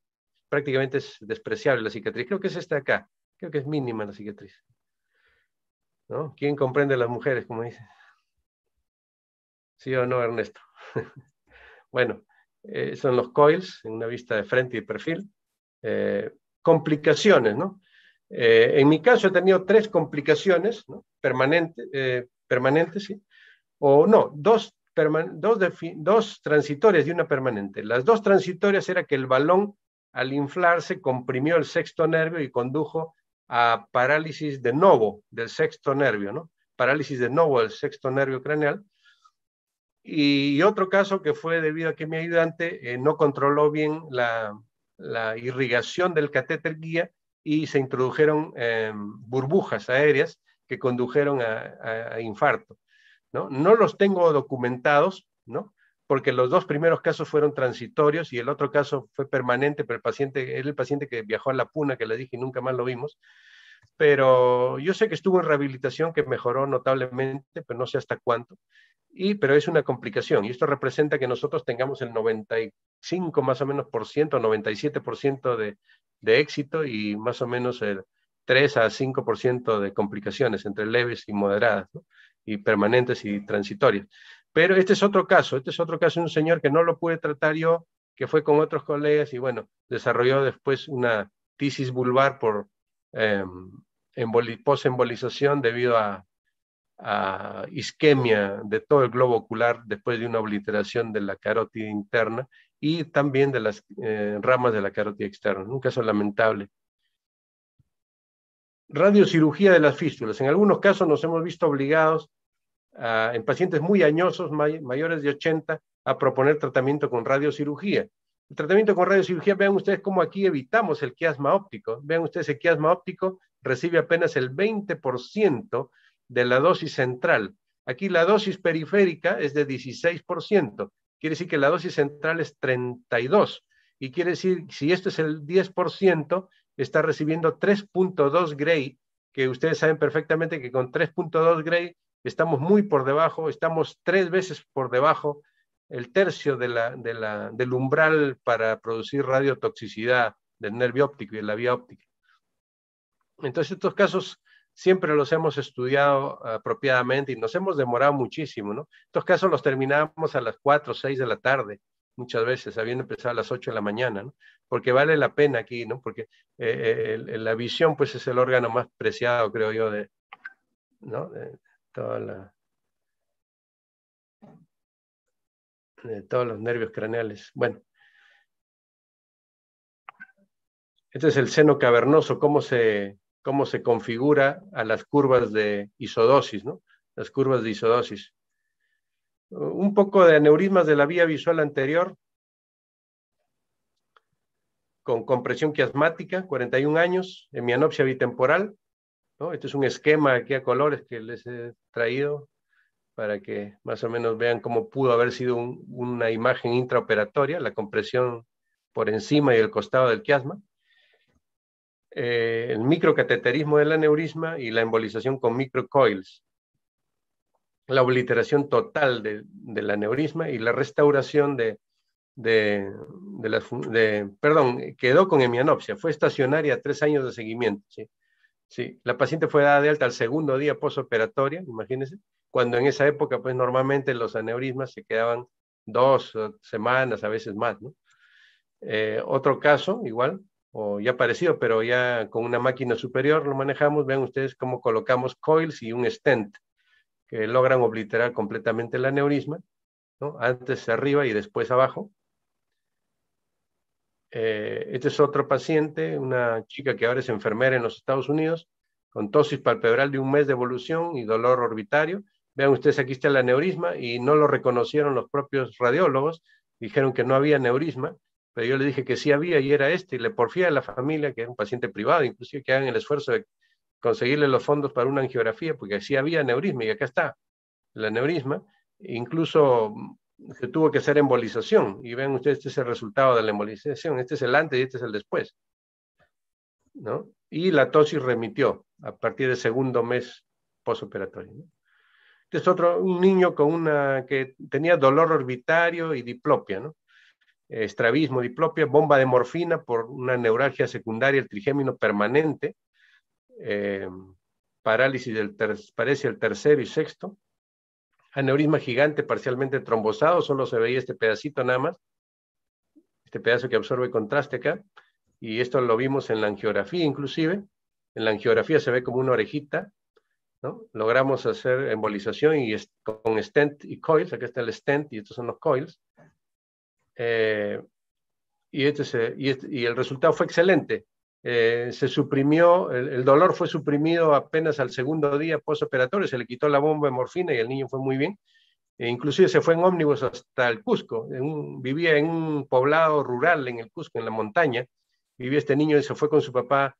prácticamente es despreciable la cicatriz. Creo que es esta acá, creo que es mínima la cicatriz. ¿No? ¿Quién comprende a las mujeres, como dice? ¿Sí o no, Ernesto? <laughs> bueno, eh, son los coils, en una vista de frente y perfil. Eh, complicaciones, ¿no? Eh, en mi caso he tenido tres complicaciones ¿no? permanentes, ¿sí? o no, dos, dos, dos transitorias y una permanente. Las dos transitorias era que el balón al inflarse comprimió el sexto nervio y condujo a parálisis de novo del sexto nervio, ¿no? Parálisis de novo del sexto nervio craneal y otro caso que fue debido a que mi ayudante eh, no controló bien la, irrigación del catéter guía y se introdujeron eh, burbujas aéreas que condujeron a, infarto. ¿no? los tengo documentados, ¿no? porque los dos primeros casos fueron transitorios y el otro caso fue permanente, pero el paciente, el paciente que viajó a la puna, que le dije y nunca más lo vimos. Pero yo sé que estuvo en rehabilitación, que mejoró notablemente, pero no sé hasta cuánto pero es una complicación y esto representa que nosotros tengamos el 95 más o menos por ciento, 97% por de, de éxito y más o menos el 3 a 5% por ciento de complicaciones entre leves y moderadas y permanentes y transitorias. Pero este es otro caso, este es otro caso de un señor que no lo pude tratar yo, que fue con otros colegas y bueno, desarrolló después una tisis vulvar por em, posembolización debido a a isquemia de todo el globo ocular después de una obliteración de la carótida interna y también de las eh, ramas de la carótida externa. Un caso lamentable. Radiocirugía de las fístulas. En algunos casos nos hemos visto obligados, en pacientes muy añosos, mayores de 80, a proponer tratamiento con radiocirugía. El tratamiento con radiocirugía, vean ustedes cómo aquí evitamos el quiasma óptico. Vean ustedes, el quiasma óptico recibe apenas el 20% de la dosis central. Aquí la dosis periférica es de 16%, quiere decir que la dosis central es 32%, y quiere decir, si esto es el 10%, está recibiendo 3.2 Gray, que ustedes saben perfectamente que con 3.2 Gray estamos muy por debajo, estamos tres veces por debajo el tercio de del umbral para producir radiotoxicidad del nervio óptico y de la vía óptica. Entonces, estos casos siempre los hemos estudiado apropiadamente y nos hemos demorado muchísimo, ¿no? Estos casos los terminamos a las 4 o 6 de la tarde, muchas veces, habiendo empezado a las 8 de la mañana, ¿no? Porque vale la pena aquí, ¿no? Porque eh, eh, la visión, pues, es el órgano más preciado, creo yo, de, ¿no? De toda de todos los nervios craneales. Bueno. Este es el seno cavernoso, cómo se cómo se configura a las curvas de isodosis, ¿no? Las curvas de isodosis. Un poco de aneurismas de la vía visual anterior con compresión quiasmática, 41 años, hemianopsia bitemporal. ¿no? Este es un esquema aquí a colores que les he traído para que más o menos vean cómo pudo haber sido una imagen intraoperatoria, la compresión por encima y el costado del quiasma. Eh, el microcateterismo del aneurisma y la embolización con microcoils, la obliteración total de, del aneurisma y la restauración de, la, perdón, quedó con hemianopsia, fue estacionaria tres años de seguimiento. ¿sí? la paciente fue dada de alta al segundo día posoperatoria, imagínense, cuando en esa época, pues normalmente los aneurismas se quedaban dos eh, semanas, a veces más, eh, otro caso, igual, o ya parecido, pero ya con una máquina superior lo manejamos. Vean ustedes cómo colocamos coils y un stent que logran obliterar completamente el aneurisma, ¿no? antes arriba y después abajo. Eh, este es otro paciente, una chica que ahora es enfermera en los Estados Unidos, con tosis palpebral de un mes de evolución y dolor orbitario. Vean ustedes, aquí está el aneurisma y no lo reconocieron los propios radiólogos, dijeron que no había aneurisma pero yo le dije que sí había y era este, y le porfía a la familia, que era un paciente privado, inclusive que hagan el esfuerzo de conseguirle los fondos para una angiografía, porque sí había aneurisma, y acá está la aneurisma, incluso mm, se tuvo que hacer embolización, y ven ustedes, este es el resultado de la embolización, este es el antes y este es el después, ¿no? Y la tosis remitió a partir del segundo mes posoperatorio, Este es otro, un niño con una, que tenía dolor orbitario y diplopia, ¿no? estrabismo, diplopia, bomba de morfina por una neuralgia secundaria, el trigémino permanente, eh, parálisis del tercer, parece el tercero y sexto, aneurisma gigante parcialmente trombosado, solo se veía este pedacito nada más, este pedazo que absorbe contraste acá, y esto lo vimos en la angiografía inclusive, en la angiografía se ve como una orejita, ¿no? Logramos hacer embolización y con stent y coils, acá está el stent y estos son los coils, eh, este y, este y, el resultado fue excelente. Eh, se suprimió, el, dolor fue suprimido apenas al segundo día postoperatorio, se le quitó la bomba de morfina y el niño fue muy bien. E inclusive se fue en ómnibus hasta el Cusco, vivía en un poblado rural en el Cusco, en la montaña, vivía este niño y se fue con su papá,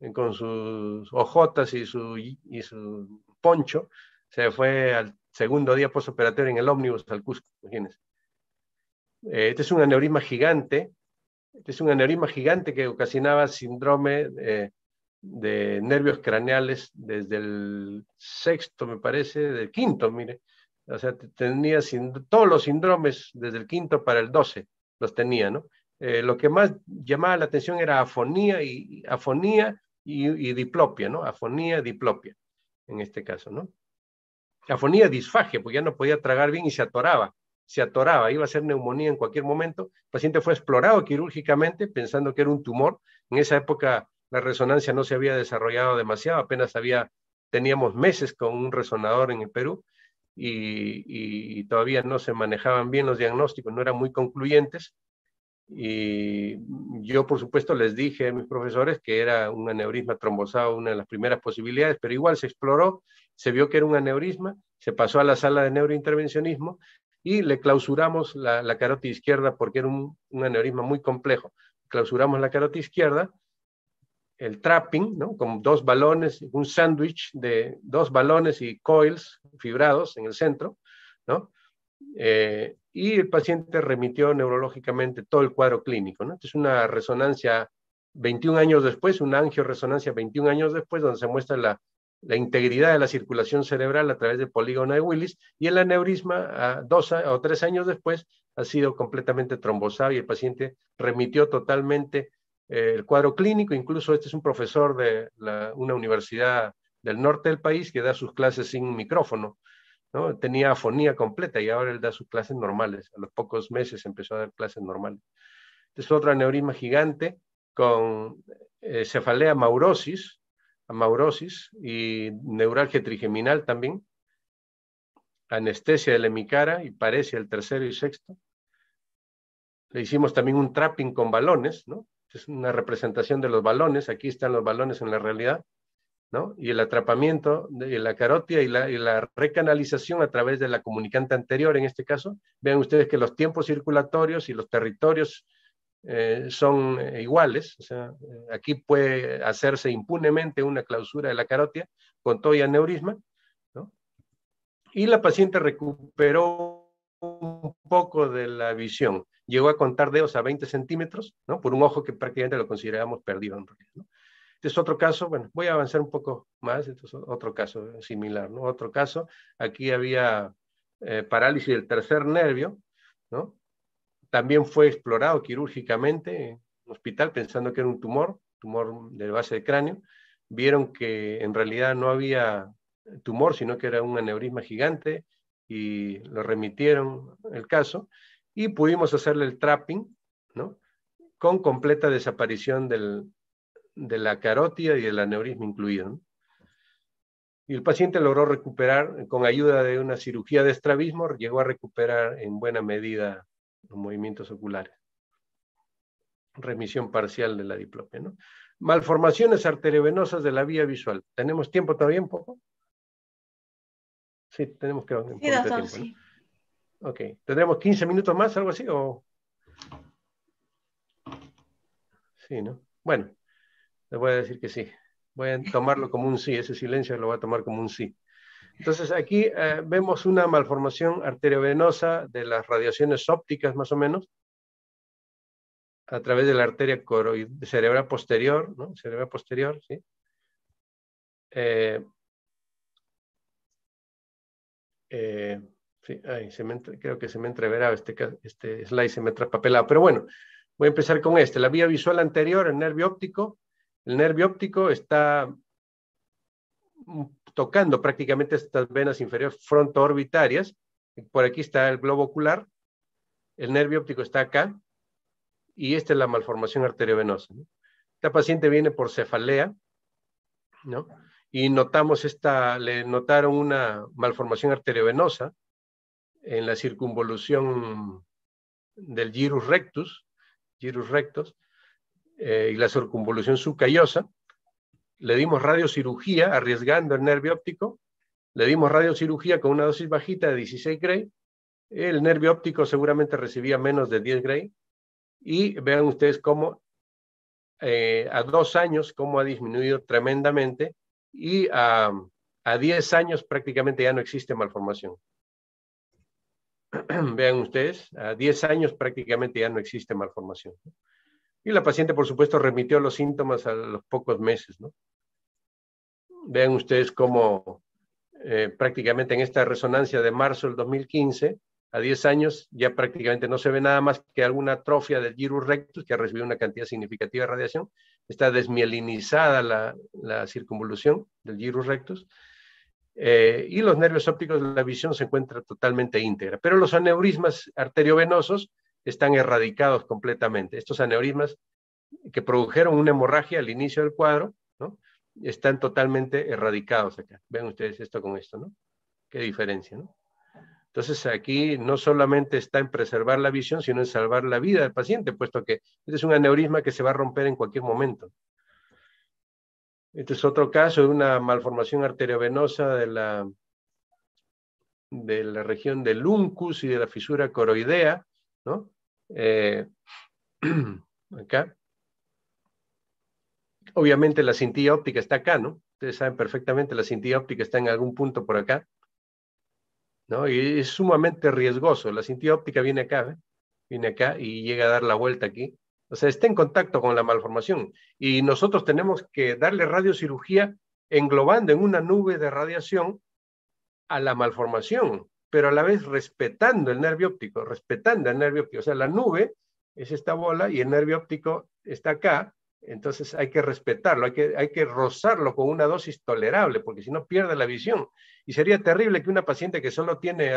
eh, con sus ojotas y su, y su poncho, se fue al segundo día postoperatorio en el ómnibus al Cusco, imagínense. Eh, este es un aneurisma gigante, este es un aneurisma gigante que ocasionaba síndrome de nervios craneales desde el sexto, me parece, del quinto, mire. O sea, tenía todos los síndromes desde el quinto para el doce, los tenía, ¿no? Eh, lo que más llamaba la atención era afonía y, afonía y, y, diplopia, ¿no? Afonía, diplopia, en este caso, ¿no? Afonía, disfagia, porque ya no podía tragar bien y se atoraba se atoraba, iba a ser neumonía en cualquier momento. El paciente fue explorado quirúrgicamente pensando que era un tumor. En esa época la resonancia no se había desarrollado demasiado, apenas había, teníamos meses con un resonador en el Perú y, y todavía no se manejaban bien los diagnósticos, no eran muy concluyentes. Y yo, por supuesto, les dije a mis profesores que era un aneurisma trombosado, una de las primeras posibilidades, pero igual se exploró, se vio que era un aneurisma, se pasó a la sala de neurointervencionismo y le clausuramos la, carota izquierda porque era un, aneurisma muy complejo. Clausuramos la carota izquierda, el trapping, ¿no? con dos balones, un sándwich de dos balones y coils fibrados en el centro, ¿no? Eh, y el paciente remitió neurológicamente todo el cuadro clínico. ¿no? Es una resonancia 21 años después, una angioresonancia 21 años después, donde se muestra la la integridad de la circulación cerebral a través del polígono de Willis y el aneurisma a dos o tres años después ha sido completamente trombosado y el paciente remitió totalmente eh, el cuadro clínico. Incluso este es un profesor de una universidad del norte del país que da sus clases sin micrófono. ¿no? Tenía afonía completa y ahora él da sus clases normales. A los pocos meses empezó a dar clases normales. Este es otro aneurisma gigante con eh, cefalea maurosis, amaurosis y neuralgia trigeminal también, anestesia de la hemicara y parece el tercero y sexto. Le hicimos también un trapping con balones, ¿no? Es una representación de los balones, aquí están los balones en la realidad, ¿no? Y el atrapamiento de la carótida y la recanalización a través de la comunicante anterior en este caso. Vean ustedes que los tiempos circulatorios y los territorios eh, son eh, iguales. O sea, eh, aquí puede hacerse impunemente una clausura de la carótida con todo y aneurisma. ¿no? Y la paciente recuperó un poco de la visión. Llegó a contar dedos a 20 centímetros, ¿no? por un ojo que prácticamente lo considerábamos perdido en ¿no? Este es otro caso, bueno, voy a avanzar un poco más, este es otro caso similar, ¿no? Otro caso, aquí había parálisis del tercer nervio, ¿no? También fue explorado quirúrgicamente en un hospital pensando que era un tumor, tumor de base de cráneo. Vieron que en realidad no había tumor, sino que era un aneurisma gigante y lo remitieron el caso y pudimos hacerle el trapping, ¿no? Con completa desaparición de la carótida y del aneurisma incluido. Y el paciente logró recuperar, con ayuda de una cirugía de estrabismo, llegó a recuperar en buena medida los movimientos oculares. Remisión parcial de la diplopia, ¿no? Malformaciones arteriovenosas de la vía visual. ¿Tenemos tiempo todavía un poco? Sí, tenemos que... sí, sí. Ok, ¿tendremos 15 minutos más, algo así? O... Sí, ¿no? Bueno, les voy a decir que sí. Voy a tomarlo como un sí, ese silencio lo voy a tomar como un sí. Entonces aquí eh, vemos una malformación arteriovenosa de las radiaciones ópticas más o menos a través de la arteria cerebral posterior, ¿no? Cerebral posterior, ¿sí? Eh, eh, sí creo que se me entreverá este, este slide, se me traspapelado, pero bueno, voy a empezar con este. La vía visual anterior, el nervio óptico. El nervio óptico está tocando prácticamente estas venas inferiores frontoorbitarias. Por aquí está el globo ocular, el nervio óptico está acá, y esta es la malformación arteriovenosa. Esta paciente viene por cefalea, Y notamos esta, le notaron una malformación arteriovenosa en la circunvolución del girus rectus, girus rectus, eh, y la circunvolución subcallosa le dimos radiocirugía arriesgando el nervio óptico, le dimos radiocirugía con una dosis bajita de 16 gray, el nervio óptico seguramente recibía menos de 10 gray, y vean ustedes cómo eh, a dos años, cómo ha disminuido tremendamente, y a, a 10 años prácticamente ya no existe malformación. <clears throat> vean ustedes, a 10 años prácticamente ya no existe malformación. Y la paciente, por supuesto, remitió los síntomas a los pocos meses. Vean ustedes cómo eh, prácticamente en esta resonancia de marzo del 2015, a 10 años, ya prácticamente no se ve nada más que alguna atrofia del gyrus rectus que ha recibido una cantidad significativa de radiación. Está desmielinizada la, circunvolución del gyrus rectus. Eh, y los nervios ópticos de la visión se encuentran totalmente íntegra. Pero los aneurismas arteriovenosos están erradicados completamente. Estos aneurismas que produjeron una hemorragia al inicio del cuadro, Están totalmente erradicados acá. Vean ustedes esto con esto, ¿no? Qué diferencia, ¿no? Entonces aquí no solamente está en preservar la visión, sino en salvar la vida del paciente, puesto que este es un aneurisma que se va a romper en cualquier momento. Este es otro caso de una malformación arteriovenosa de la, de la región del uncus y de la fisura coroidea, ¿no? Eh, <clears throat> acá. Obviamente la cintilla óptica está acá, ¿no? Ustedes saben perfectamente, la cintilla óptica está en algún punto por acá, ¿no? Y es sumamente riesgoso. La cintilla óptica viene acá, viene acá y llega a dar la vuelta aquí. O sea, está en contacto con la malformación. Y nosotros tenemos que darle radiocirugía englobando en una nube de radiación a la malformación pero a la vez respetando el nervio óptico, respetando el nervio óptico. O sea, la nube es esta bola y el nervio óptico está acá, entonces hay que respetarlo, hay que, hay que rozarlo con una dosis tolerable, porque si no pierde la visión. Y sería terrible que una paciente que solo tiene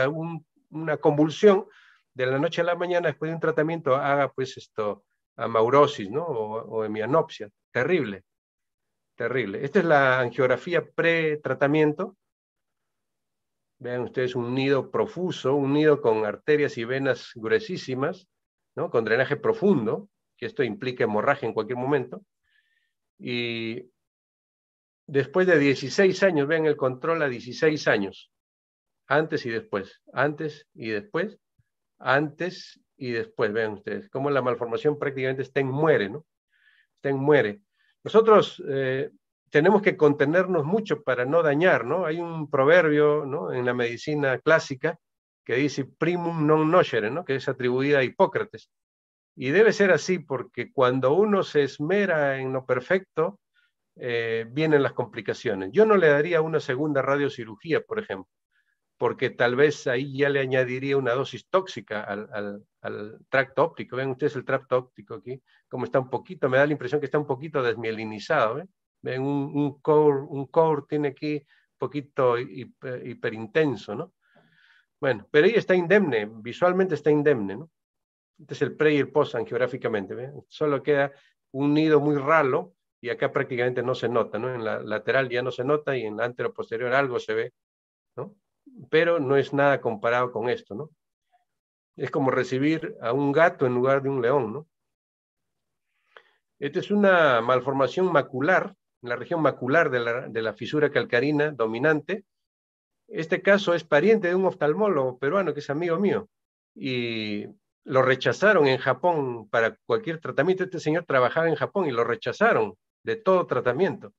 una convulsión de la noche a la mañana después de un tratamiento haga pues esto, amaurosis, ¿no? O, o hemianopsia. Terrible, terrible. Esta es la angiografía pre-tratamiento Vean ustedes un nido profuso, un nido con arterias y venas gruesísimas, ¿no? con drenaje profundo, que esto implica hemorragia en cualquier momento. Y después de 16 años, vean el control a 16 años, antes y después, antes y después, antes y después, vean ustedes, cómo la malformación prácticamente está en muere, ¿no? Está en muere. Nosotros eh, tenemos que contenernos mucho para no dañar, ¿no? Hay un proverbio en la medicina clásica que dice primum non nocere, ¿no? Que es atribuida a Hipócrates. Y debe ser así porque cuando uno se esmera en lo perfecto, eh, vienen las complicaciones. Yo no le daría una segunda radiocirugía, por ejemplo, porque tal vez ahí ya le añadiría una dosis tóxica al, al tracto óptico. Ven ustedes el tracto óptico aquí, como está un poquito, me da la impresión que está un poquito desmielinizado. ¿eh? un, un, core, tiene aquí poquito hiperintenso, ¿no? Bueno, pero ahí está indemne, visualmente está indemne, ¿no? Este es el pre y el post angiográficamente, Solo queda un nido muy ralo y acá prácticamente no se nota, ¿no? En la lateral ya no se nota y en la o posterior algo se ve, ¿no? Pero no es nada comparado con esto, ¿no? Es como recibir a un gato en lugar de un león, ¿no? Esta es una malformación macular en la región macular de la, fisura calcarina dominante. Este caso es pariente de un oftalmólogo peruano que es amigo mío y lo rechazaron en Japón para cualquier tratamiento. Este señor trabajaba en Japón y lo rechazaron de todo tratamiento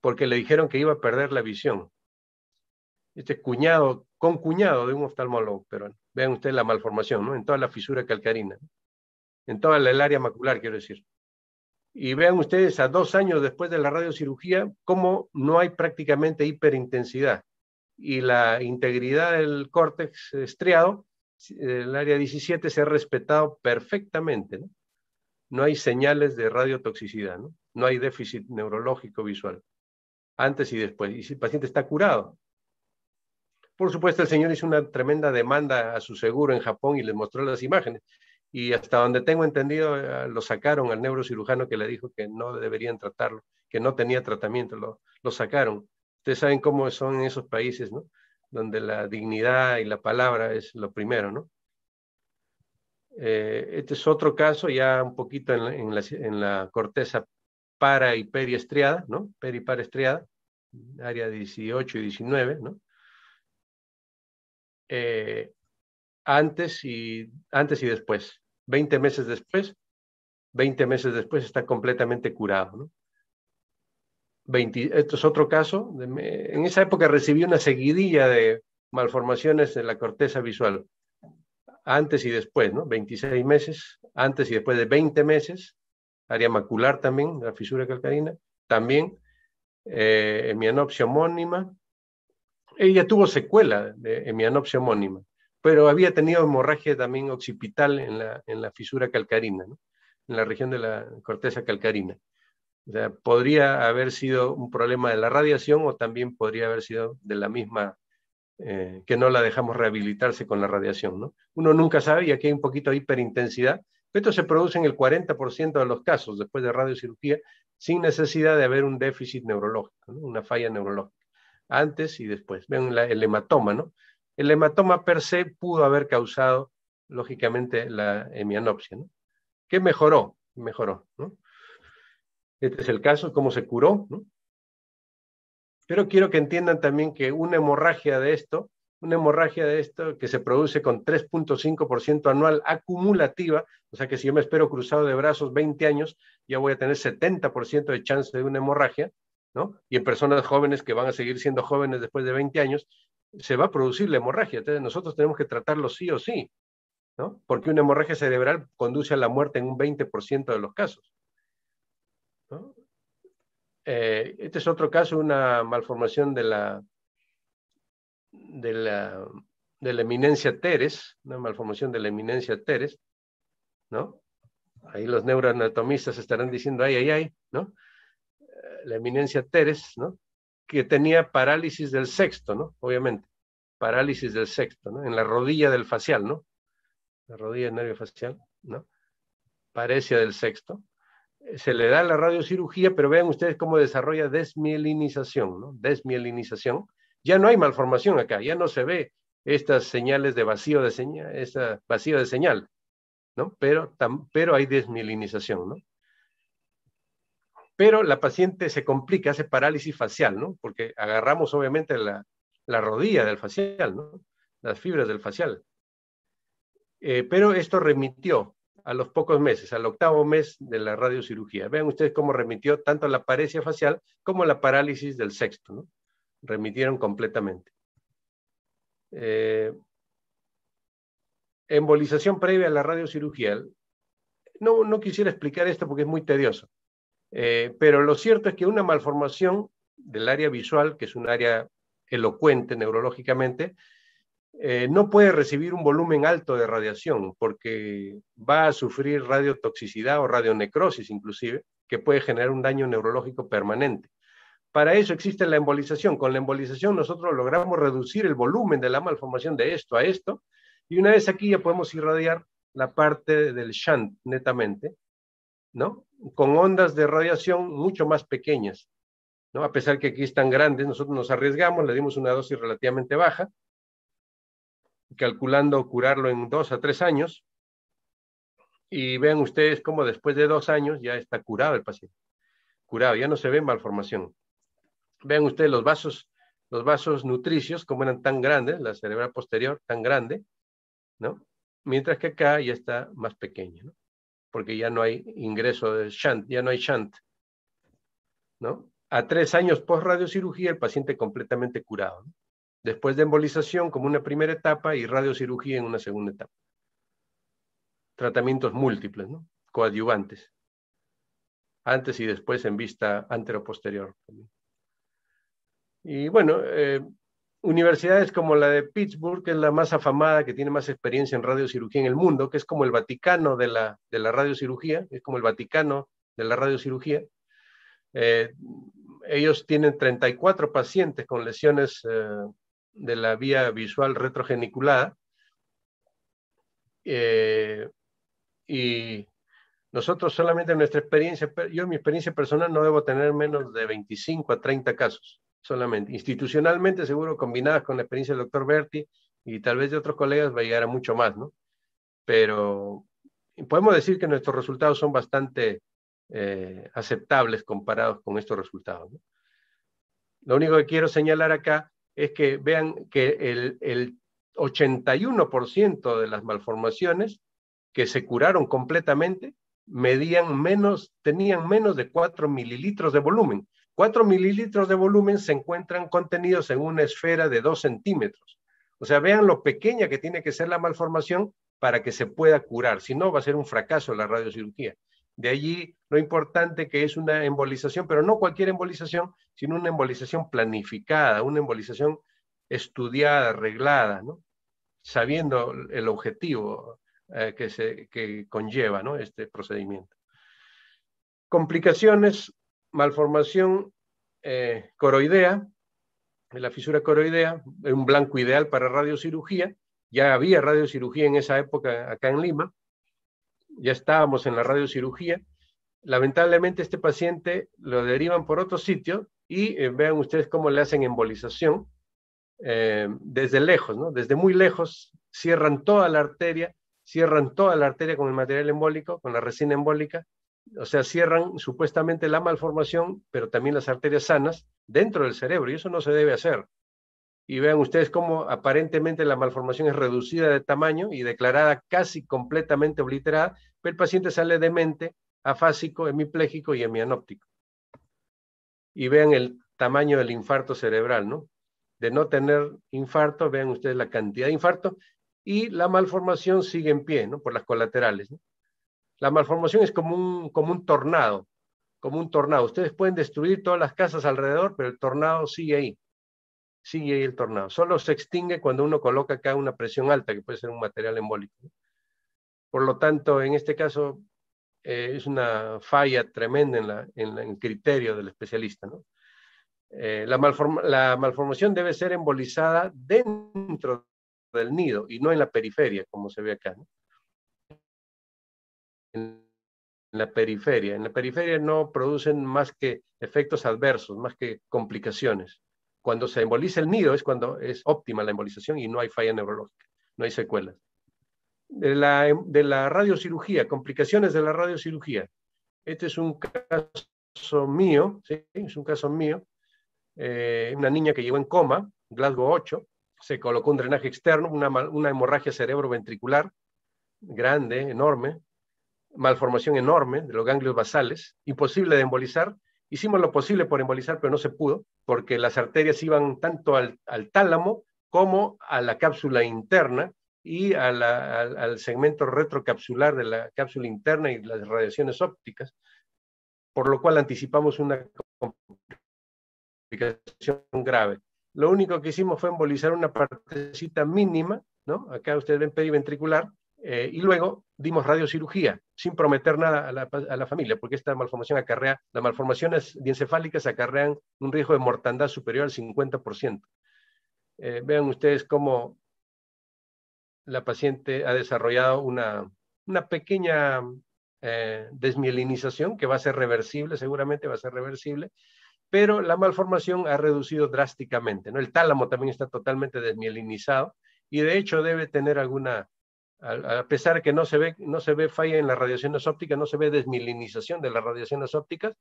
porque le dijeron que iba a perder la visión. Este cuñado, con cuñado de un oftalmólogo peruano. Vean ustedes la malformación, ¿no? En toda la fisura calcarina, en toda el área macular, quiero decir. Y vean ustedes, a dos años después de la radiocirugía, cómo no hay prácticamente hiperintensidad. Y la integridad del córtex estriado, el área 17, se ha respetado perfectamente. ¿no? hay señales de radiotoxicidad, ¿no? no hay déficit neurológico visual, antes y después. Y si el paciente está curado. Por supuesto, el señor hizo una tremenda demanda a su seguro en Japón y les mostró las imágenes y hasta donde tengo entendido eh, lo sacaron al neurocirujano que le dijo que no deberían tratarlo, que no tenía tratamiento, lo, lo sacaron. Ustedes saben cómo son esos países, ¿no? Donde la dignidad y la palabra es lo primero, ¿no? Eh, este es otro caso ya un poquito en la, corteza para y periestriada, ¿no? Peri eh, estriada, área 18 y 19, ¿no? antes y, antes y después. 20 meses después, 20 meses después está completamente curado. esto es otro caso. en esa época recibí una seguidilla de malformaciones en la corteza visual, antes y después, ¿no? 26 meses, antes y después de 20 meses, área macular también, la fisura calcarina, también eh, anopsia homónima. Ella tuvo secuela de hemianopsia homónima pero había tenido hemorragia también occipital en la, fisura calcarina, en la región de la corteza calcarina. O sea, podría haber sido un problema de la radiación o también podría haber sido de la misma, eh, que no la dejamos rehabilitarse con la radiación. Uno nunca sabe y aquí hay un poquito de hiperintensidad. Esto se produce en el 40% de los casos después de radiocirugía sin necesidad de haber un déficit neurológico, una falla neurológica, antes y después. Vean el hematoma, ¿no? el hematoma per se pudo haber causado, lógicamente, la hemianopsia, ¿no? que mejoró, mejoró. ¿no? Este es el caso, cómo se curó. ¿no? Pero quiero que entiendan también que una hemorragia de esto, una hemorragia de esto que se produce con 3.5% anual acumulativa, o sea que si yo me espero cruzado de brazos 20 años, ya voy a tener 70% de chance de una hemorragia, ¿no? Y en personas jóvenes que van a seguir siendo jóvenes después de 20 años, se va a producir la hemorragia. Entonces nosotros tenemos que tratarlo sí o sí, ¿no? Porque una hemorragia cerebral conduce a la muerte en un 20% de los casos. Eh, este es otro caso, una malformación de la, de la, de la eminencia teres, una malformación de la eminencia teres, ¿no? Ahí los neuroanatomistas estarán diciendo, ay, ay, ay, ¿no? Eh, la eminencia teres, ¿no? que tenía parálisis del sexto, ¿no? Obviamente, parálisis del sexto, ¿no? En la rodilla del facial, ¿no? La rodilla del nervio facial, ¿no? Parecia del sexto. Se le da la radiocirugía, pero vean ustedes cómo desarrolla desmielinización, ¿no? Desmielinización. Ya no hay malformación acá, ya no se ve estas señales de vacío de señal, esa vacío de señal, ¿no? Pero, pero hay desmielinización, ¿no? pero la paciente se complica, hace parálisis facial, ¿no? Porque agarramos obviamente la, rodilla del facial, ¿no? Las fibras del facial. Eh, pero esto remitió a los pocos meses, al octavo mes de la radiocirugía. Vean ustedes cómo remitió tanto la paresia facial como la parálisis del sexto, ¿no? Remitieron completamente. Eh, embolización previa a la radiocirugía. no quisiera explicar esto porque es muy tedioso. Eh, pero lo cierto es que una malformación del área visual, que es un área elocuente neurológicamente, eh, no puede recibir un volumen alto de radiación porque va a sufrir radiotoxicidad o radionecrosis inclusive, que puede generar un daño neurológico permanente. Para eso existe la embolización. Con la embolización nosotros logramos reducir el volumen de la malformación de esto a esto y una vez aquí ya podemos irradiar la parte del shunt netamente, ¿no? con ondas de radiación mucho más pequeñas. ¿no? A pesar que aquí están grandes, nosotros nos arriesgamos, le dimos una dosis relativamente baja, calculando curarlo en dos a tres años, y vean ustedes cómo después de dos años ya está curado el paciente, curado, ya no se ve malformación. Vean ustedes los vasos, los vasos nutricios, cómo eran tan grandes, la cerebral posterior tan grande, ¿no? Mientras que acá ya está más pequeño, ¿no? porque ya no hay ingreso de shunt, ya no hay shunt. ¿no? A tres años post radiocirugía, el paciente completamente curado. Después de embolización como una primera etapa y radiocirugía en una segunda etapa. Tratamientos múltiples, ¿no? coadyuvantes. Antes y después en vista anterior-posterior. Y bueno, eh, universidades como la de Pittsburgh, que es la más afamada, que tiene más experiencia en radiocirugía en el mundo, que es como el Vaticano de la, radiocirugía, es como el Vaticano de la radiocirugía. Eh, ellos tienen 34 pacientes con lesiones eh, de la vía visual retrogeniculada. Eh, y nosotros solamente nuestra experiencia, yo en mi experiencia personal no debo tener menos de 25 a 30 casos solamente. Institucionalmente, seguro, combinadas con la experiencia del doctor Berti y tal vez de otros colegas, va a llegar a mucho más, ¿no? Pero podemos decir que nuestros resultados son bastante eh, aceptables comparados con estos resultados. ¿no? Lo único que quiero señalar acá es que vean que el, el 81% de las malformaciones que se curaron completamente medían menos, tenían menos de 4 mililitros de volumen. Cuatro mililitros de volumen se encuentran contenidos en una esfera de dos centímetros. O sea, vean lo pequeña que tiene que ser la malformación para que se pueda curar. Si no, va a ser un fracaso la radiocirugía. De allí lo importante que es una embolización, pero no cualquier embolización, sino una embolización planificada, una embolización estudiada, arreglada, sabiendo el objetivo eh, que, se, que conlleva este procedimiento. Complicaciones malformación eh, coroidea, la fisura coroidea, un blanco ideal para radiocirugía. Ya había radiocirugía en esa época acá en Lima. Ya estábamos en la radiocirugía. Lamentablemente este paciente lo derivan por otro sitio y eh, vean ustedes cómo le hacen embolización eh, desde lejos, ¿no? Desde muy lejos cierran toda la arteria, cierran toda la arteria con el material embólico, con la resina embólica o sea, cierran supuestamente la malformación, pero también las arterias sanas dentro del cerebro, y eso no se debe hacer. Y vean ustedes cómo aparentemente la malformación es reducida de tamaño y declarada casi completamente obliterada, pero el paciente sale demente, afásico, hemipléjico y hemianóptico. Y vean el tamaño del infarto cerebral, ¿no? De no tener infarto, vean ustedes la cantidad de infarto y la malformación sigue en pie, ¿no? Por las colaterales, ¿no? La malformación es como un, tornado, como un tornado. Ustedes pueden destruir todas las casas alrededor, pero el tornado sigue ahí. Sigue ahí el tornado. Solo se extingue cuando uno coloca acá una presión alta, que puede ser un material embólico. Por lo tanto, en este caso, eh, es una falla tremenda en, el criterio del especialista. Eh, la, la malformación debe ser embolizada dentro del nido y no en la periferia, como se ve acá. ¿no? en la periferia. En la periferia no producen más que efectos adversos, más que complicaciones. Cuando se emboliza el nido es cuando es óptima la embolización y no hay falla neurológica, no hay secuelas. De la, em, de la radiocirugía, complicaciones de la radiocirugía. Este es un caso mío, ¿sí? es un caso mío. Eh, una niña que llegó en coma, Glasgow 8, se colocó un drenaje externo, una, una hemorragia cerebroventricular grande, enorme, malformación enorme de los ganglios basales, imposible de embolizar. Hicimos lo posible por embolizar, pero no se pudo, porque las arterias iban tanto al, tálamo como a la cápsula interna y al, segmento retrocapsular de la cápsula interna y las radiaciones ópticas, por lo cual anticipamos una complicación grave. Lo único que hicimos fue embolizar una partecita mínima, ¿no? Acá ustedes ven periventricular, eh, y luego dimos radiocirugía, sin prometer nada a la, familia, porque esta malformación acarrea, las malformaciones diencefálicas acarrean un riesgo de mortandad superior al 50%. Eh, vean ustedes cómo la paciente ha desarrollado una, pequeña eh, desmielinización que va a ser reversible, seguramente va a ser reversible, pero la malformación ha reducido drásticamente. ¿no? El tálamo también está totalmente desmielinizado y de hecho debe tener alguna a pesar de que no se, ve, no se ve falla en las radiaciones ópticas, no se ve desmilinización de las radiaciones ópticas,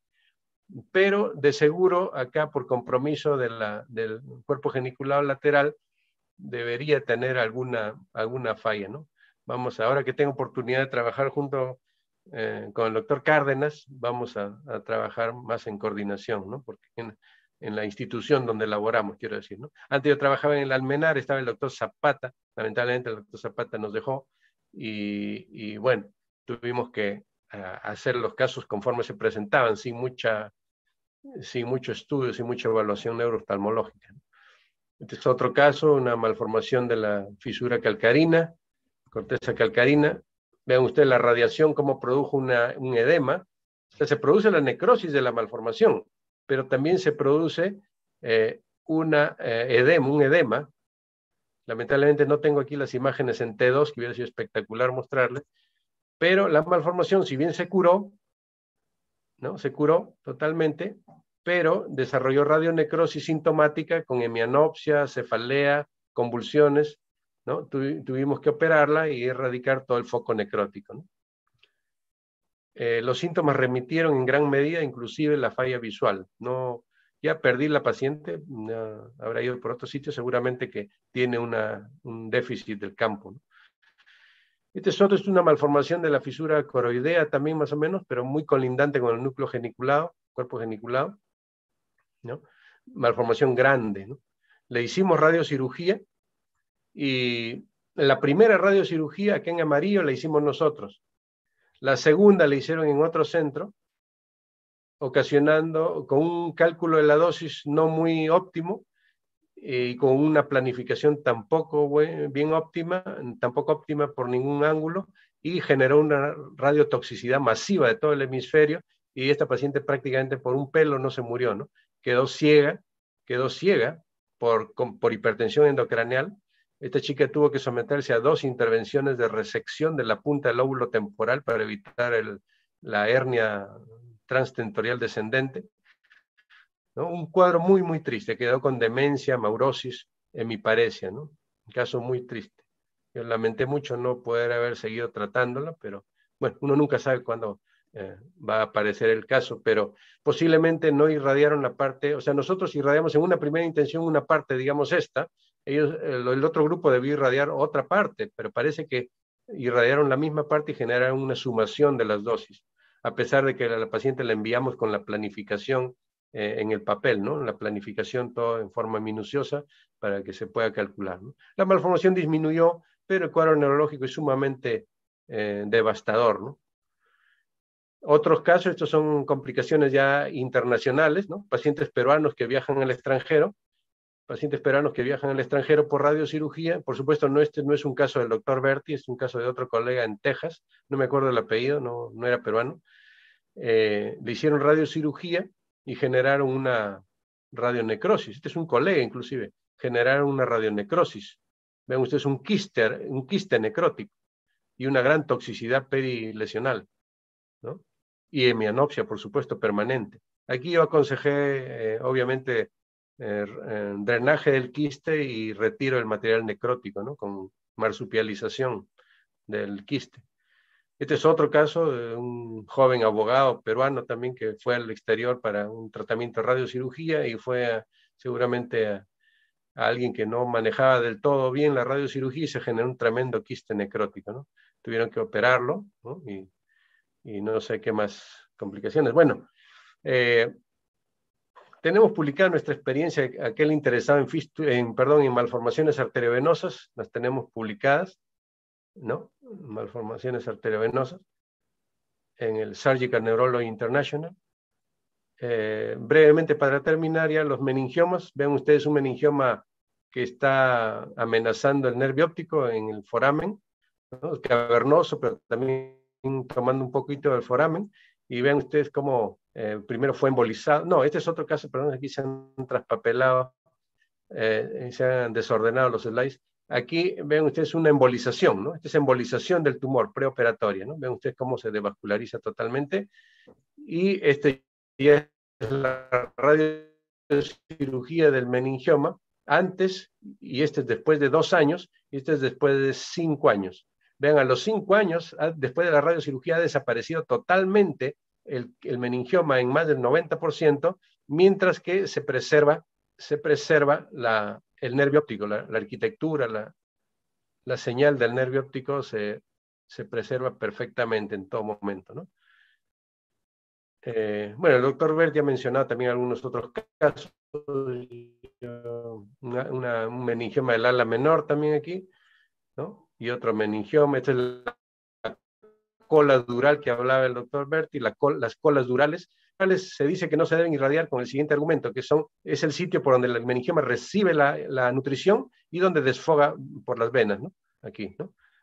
pero de seguro acá por compromiso de del cuerpo geniculado lateral debería tener alguna, alguna falla, ¿no? Vamos, ahora que tengo oportunidad de trabajar junto eh, con el doctor Cárdenas, vamos a, a, trabajar más en coordinación, ¿no? Porque en la institución donde laboramos, quiero decir. ¿no? Antes yo trabajaba en el Almenar, estaba el doctor Zapata, lamentablemente el doctor Zapata nos dejó y, bueno, tuvimos que hacer los casos conforme se presentaban, sin, mucha, sin mucho estudio, sin mucha evaluación neurooftalmológica. Este es otro caso, una malformación de la fisura calcarina, corteza calcarina. Vean ustedes la radiación, cómo produjo un edema. O se produce la necrosis de la malformación, pero también se produce eh, una, eh, edema, un edema. Lamentablemente no tengo aquí las imágenes en T2, que hubiera sido espectacular mostrarles, pero la malformación, si bien se curó, ¿no? Se curó totalmente, pero desarrolló radionecrosis sintomática con hemianopsia, cefalea, convulsiones, ¿no? tuvimos que operarla y erradicar todo el foco necrótico, ¿no? Eh, los síntomas remitieron en gran medida, inclusive la falla visual. No, ya perdí la paciente, habrá ido por otro sitio, seguramente que tiene un déficit del campo. ¿no? Este otro, es una malformación de la fisura coroidea también más o menos, pero muy colindante con el núcleo geniculado, cuerpo geniculado, Malformación grande, Le hicimos radiocirugía y la primera radiocirugía, que en amarillo, la hicimos nosotros. La segunda la hicieron en otro centro, ocasionando con un cálculo de la dosis no muy óptimo y con una planificación tampoco bien óptima, tampoco óptima por ningún ángulo, y generó una radiotoxicidad masiva de todo el hemisferio y esta paciente prácticamente por un pelo no se murió, ¿no? Quedó ciega, quedó ciega por, por hipertensión endocraneal esta chica tuvo que someterse a dos intervenciones de resección de la punta del óvulo temporal para evitar la hernia transtentorial descendente. Un cuadro muy, muy triste. Quedó con demencia, maurosis, en mi ¿no? Un caso muy triste. Yo lamenté mucho no poder haber seguido tratándola, pero bueno, uno nunca sabe cuándo eh, va a aparecer el caso, pero posiblemente no irradiaron la parte, o sea, nosotros irradiamos en una primera intención una parte, digamos esta, el, otro grupo debió irradiar otra parte, pero parece que irradiaron la misma parte y generaron una sumación de las dosis, a pesar de que a la paciente la enviamos con la planificación eh, en el papel, ¿no? La planificación todo en forma minuciosa para que se pueda calcular, ¿no? La malformación disminuyó, pero el cuadro neurológico es sumamente eh, devastador, ¿no? Otros casos, estos son complicaciones ya internacionales, ¿no? Pacientes peruanos que viajan al extranjero pacientes peruanos que viajan al extranjero por radiocirugía. Por supuesto, no, este no es un caso del doctor Berti, es un caso de otro colega en Texas, no me acuerdo el apellido, no, no era peruano. Eh, le hicieron radiocirugía y generaron una radionecrosis. Este es un colega inclusive, generaron una radionecrosis. Vean ustedes un quiste, un quiste necrótico y una gran toxicidad perilesional, ¿no? Y hemianopsia, por supuesto, permanente. Aquí yo aconsejé, eh, obviamente, eh, eh, drenaje del quiste y retiro del material necrótico, ¿no? Con marsupialización del quiste. Este es otro caso de un joven abogado peruano también que fue al exterior para un tratamiento de radiocirugía y fue seguramente a, alguien que no manejaba del todo bien la radiocirugía y se generó un tremendo quiste necrótico, ¿no? Tuvieron que operarlo, Y, no sé qué más complicaciones. Bueno, eh, tenemos publicada nuestra experiencia, aquel interesado en, perdón, en malformaciones arteriovenosas, las tenemos publicadas, ¿no? Malformaciones arteriovenosas en el Surgical Neurology International. Eh, brevemente, para terminar ya, los meningiomas. Vean ustedes un meningioma que está amenazando el nervio óptico en el foramen, cavernoso, pero también tomando un poquito del foramen. Y vean ustedes cómo eh, primero fue embolizado, no, este es otro caso, perdón, aquí se han traspapelado, eh, se han desordenado los slides. Aquí ven ustedes una embolización, ¿no? Esta es embolización del tumor preoperatoria, ¿no? Ven ustedes cómo se devasculariza totalmente. Y este ya es la radiocirugía del meningioma antes y este es después de dos años y este es después de cinco años. Vean, a los cinco años, ah, después de la radiocirugía ha desaparecido totalmente el, meningioma en más del 90%, mientras que se preserva, se preserva el nervio óptico, la, arquitectura, la, señal del nervio óptico se, preserva perfectamente en todo momento. ¿no? Eh, bueno, el doctor Bert ha mencionado también algunos otros casos, uh, un meningioma del ala menor también aquí, ¿no? y otro meningioma, es cola dural que hablaba el doctor Berti, las colas durales, se dice que no se deben irradiar con el siguiente argumento, que son, es el sitio por donde el meningioma recibe la, nutrición y donde desfoga por las venas, Aquí,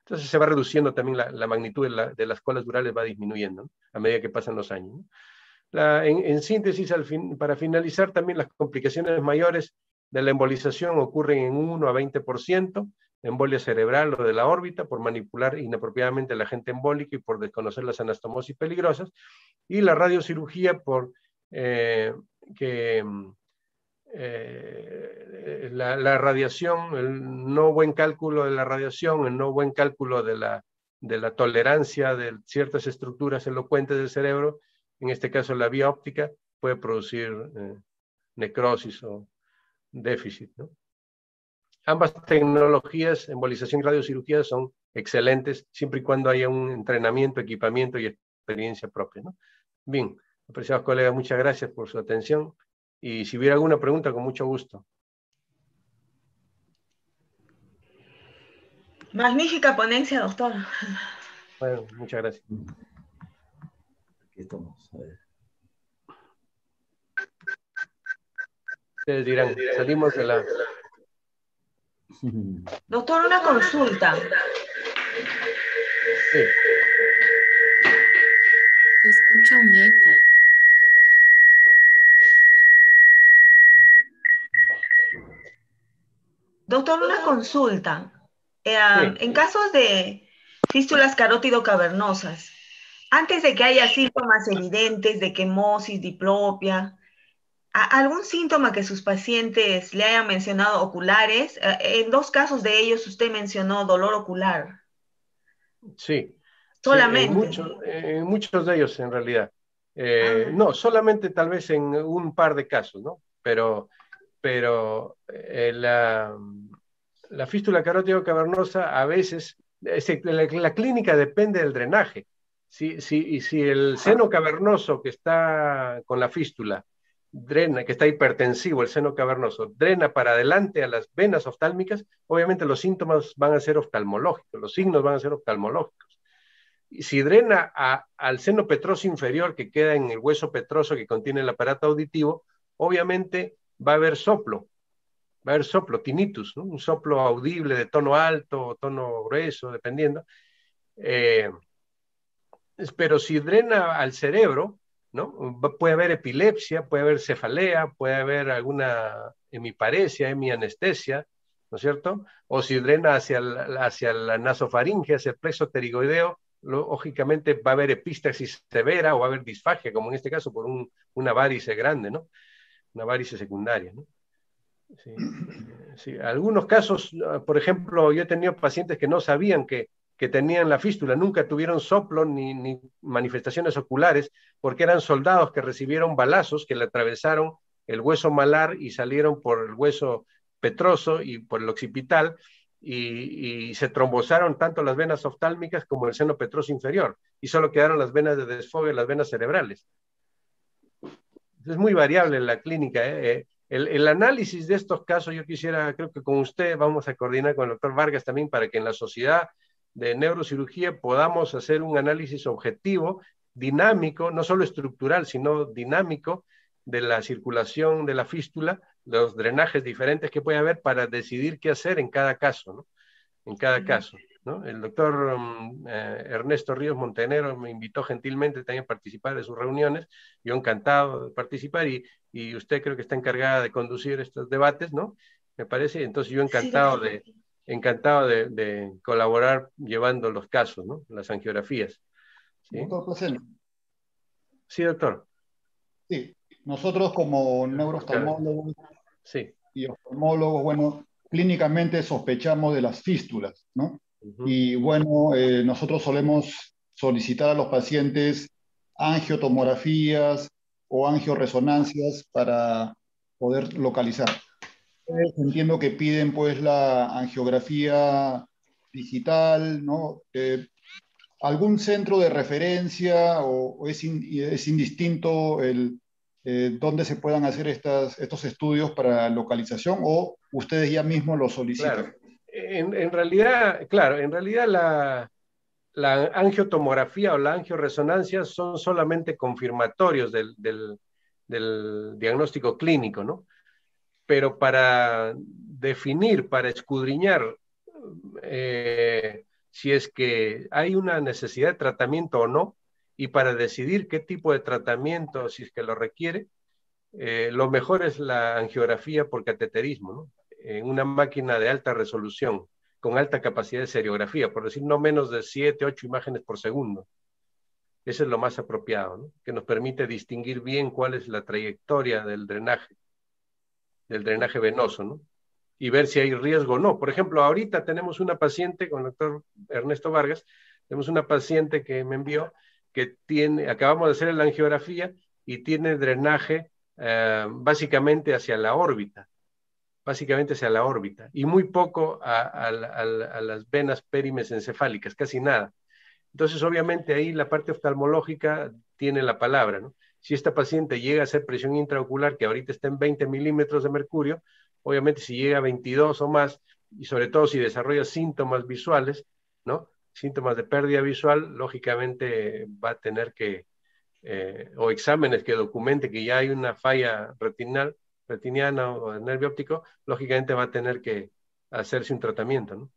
Entonces se va reduciendo también la, magnitud de, las colas durales, va disminuyendo a medida que pasan los años. En, síntesis, al fin, para finalizar, también las complicaciones mayores de la embolización ocurren en 1 a 20%, embolia cerebral o de la órbita por manipular inapropiadamente la gente embólica y por desconocer las anastomosis peligrosas, y la radiocirugía por eh, que eh, la, radiación, el no buen cálculo de la radiación, el no buen cálculo de la, de la tolerancia de ciertas estructuras elocuentes del cerebro, en este caso la vía óptica, puede producir eh, necrosis o déficit. ¿no? Ambas tecnologías, embolización y radiocirugía, son excelentes siempre y cuando haya un entrenamiento, equipamiento y experiencia propia. Bien, apreciados colegas, muchas gracias por su atención y si hubiera alguna pregunta, con mucho gusto. Magnífica ponencia, doctor. Bueno, muchas gracias. Aquí estamos. Ustedes dirán, salimos de la... <laughs> Doctor, una consulta. Se escucha un eco. Doctor, una consulta. Eh, ah, en casos de fístulas carótido cavernosas, antes de que haya síntomas evidentes de quemosis, diplopia, algún síntoma que sus pacientes le hayan mencionado oculares. Eh, en dos casos de ellos usted mencionó dolor ocular. Sí. Solamente. en, muchos de ellos en realidad. Eh, ah. No, solamente tal vez en un par de casos, ¿no? Pero, pero eh, la, fístula carótida cavernosa a veces, este, la, clínica depende del drenaje. Si, si, y si el ah. seno cavernoso que está con la fístula drena, que está hipertensivo, el seno cavernoso, drena para adelante a las venas oftálmicas, obviamente los síntomas van a ser oftalmológicos, los signos van a ser oftalmológicos. Y si drena al seno petroso inferior que queda en el hueso petroso que contiene el aparato auditivo, obviamente va a haber soplo, va a haber soplo, tinnitus, un soplo audible de tono alto o tono grueso, dependiendo. Eh, pero si drena al cerebro, Puede haber epilepsia, puede haber cefalea, puede haber alguna hemiparesia, hemianestesia, ¿no es cierto? O si drena hacia, hacia la nasofaringe, hacia el plexo pterigoideo, lógicamente va a haber epístasis severa o va a haber disfagia, como en este caso por un, una varice grande, ¿no? Una varice secundaria, ¿no? Algunos casos, por ejemplo, yo he tenido pacientes que no sabían que que tenían la fístula, nunca tuvieron soplo ni, manifestaciones oculares, porque eran soldados que recibieron balazos que le atravesaron el hueso malar y salieron por el hueso petroso y por el occipital, y, se trombosaron tanto las venas oftálmicas como el seno petroso inferior, y solo quedaron las venas de desfogue, las venas cerebrales. Es muy variable la clínica. ¿eh? Eh, el, el, análisis de estos casos, yo quisiera, creo que con usted vamos a coordinar con el doctor Vargas también para que en la sociedad de neurocirugía podamos hacer un análisis objetivo, dinámico, no solo estructural, sino dinámico de la circulación de la fístula, los drenajes diferentes que puede haber para decidir qué hacer en cada caso, ¿no? En cada caso. ¿no? El doctor mm, eh, Ernesto Ríos Montenero me invitó gentilmente también a participar de sus reuniones, yo encantado de participar y, usted creo que está encargada de conducir estos debates, ¿no? Me parece, entonces yo encantado de, encantado de, colaborar llevando los casos, ¿no? las angiografías. ¿sí? Doctor Sí, doctor. Sí, nosotros como neurostomólogos y oftalmólogos, bueno, clínicamente sospechamos de las fístulas, ¿no? Y bueno, eh, nosotros solemos solicitar a los pacientes angiotomografías o angioresonancias para poder localizar entiendo que piden pues la angiografía digital, ¿no? Eh, ¿Algún centro de referencia o, es, es, indistinto el, eh, dónde se puedan hacer estos estudios para localización o ustedes ya mismo lo solicitan? En, realidad, claro, en realidad la, angiotomografía o la angioresonancia son solamente confirmatorios del diagnóstico clínico, ¿no? pero para definir, para escudriñar eh, si es que hay una necesidad de tratamiento o no, y para decidir qué tipo de tratamiento, si es que lo requiere, eh, lo mejor es la angiografía por cateterismo, en una máquina de alta resolución, con alta capacidad de seriografía, por decir no menos de 7, 8 imágenes por segundo. Ese es lo más apropiado, que nos permite distinguir bien cuál es la trayectoria del drenaje del drenaje venoso, ¿no? Y ver si hay riesgo o no. Por ejemplo, ahorita tenemos una paciente con el doctor Ernesto Vargas, tenemos una paciente que me envió que tiene, acabamos de hacer la angiografía y tiene drenaje eh, básicamente hacia la órbita, básicamente hacia la órbita, y muy poco a, a las venas encefálicas, casi nada. Entonces, obviamente ahí la parte oftalmológica tiene la palabra, ¿no? Si esta paciente llega a ser presión intraocular, que ahorita está en 20 milímetros de mercurio, obviamente si llega a 22 o más, y sobre todo si desarrolla síntomas visuales, ¿no? Síntomas de pérdida visual, lógicamente va a tener que, eh, o exámenes que documente que ya hay una falla retinal, retiniana o de nervio óptico, lógicamente va a tener que hacerse un tratamiento,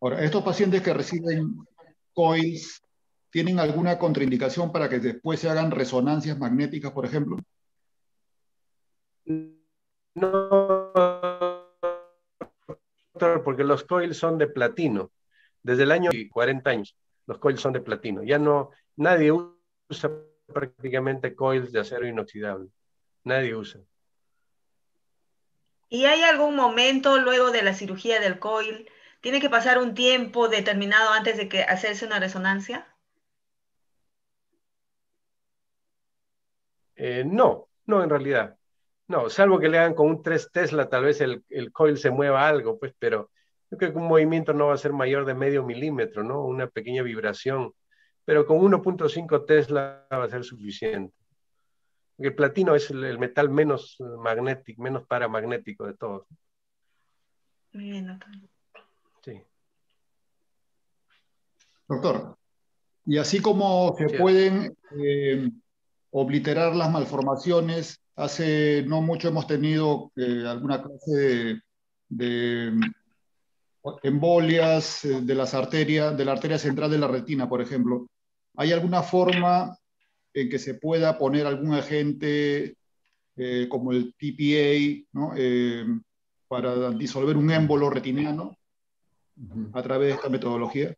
Ahora, estos pacientes que reciben COILS ¿Tienen alguna contraindicación para que después se hagan resonancias magnéticas, por ejemplo? No, porque los coils son de platino. Desde el año 40 años, los coils son de platino. Ya no, nadie usa prácticamente coils de acero inoxidable. Nadie usa. ¿Y hay algún momento luego de la cirugía del coil? ¿Tiene que pasar un tiempo determinado antes de que hacerse una resonancia? Eh, no, no, en realidad. No, salvo que le hagan con un 3 Tesla, tal vez el, coil se mueva algo, pues, pero yo creo que un movimiento no va a ser mayor de medio milímetro, ¿no? Una pequeña vibración, pero con 1.5 Tesla va a ser suficiente. El platino es el, metal menos eh, magnético, menos paramagnético de todos. doctor. Sí. Doctor, y así como se pueden eh, obliterar las malformaciones. Hace no mucho hemos tenido eh, alguna clase de, em, embolias eh, de las arterias, de la arteria central de la retina, por ejemplo. ¿Hay alguna forma en que se pueda poner algún agente eh, como el TPA em, para disolver un émbolo retiniano a través de esta metodología?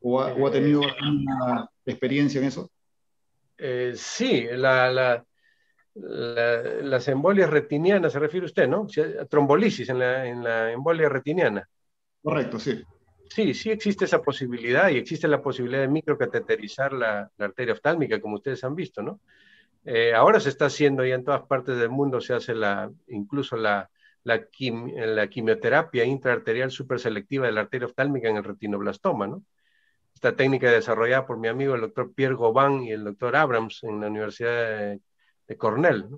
¿O ha, o ha tenido alguna experiencia en eso? Eh, sí, la, las embolias retinianas se refiere usted, ¿no? Trombolisis en la, embolia retiniana. Correcto, sí. Sí, sí existe esa posibilidad y existe la posibilidad de microcateterizar la, arteria oftálmica, como ustedes han visto, ¿no? Eh, ahora se está haciendo ya en todas partes del mundo, se hace la, incluso la, la, la quimioterapia intraarterial superselectiva de la arteria oftálmica en el retinoblastoma, ¿no? Esta técnica desarrollada por mi amigo el doctor Pierre Gobain y el doctor Abrams en la Universidad de, Cornell,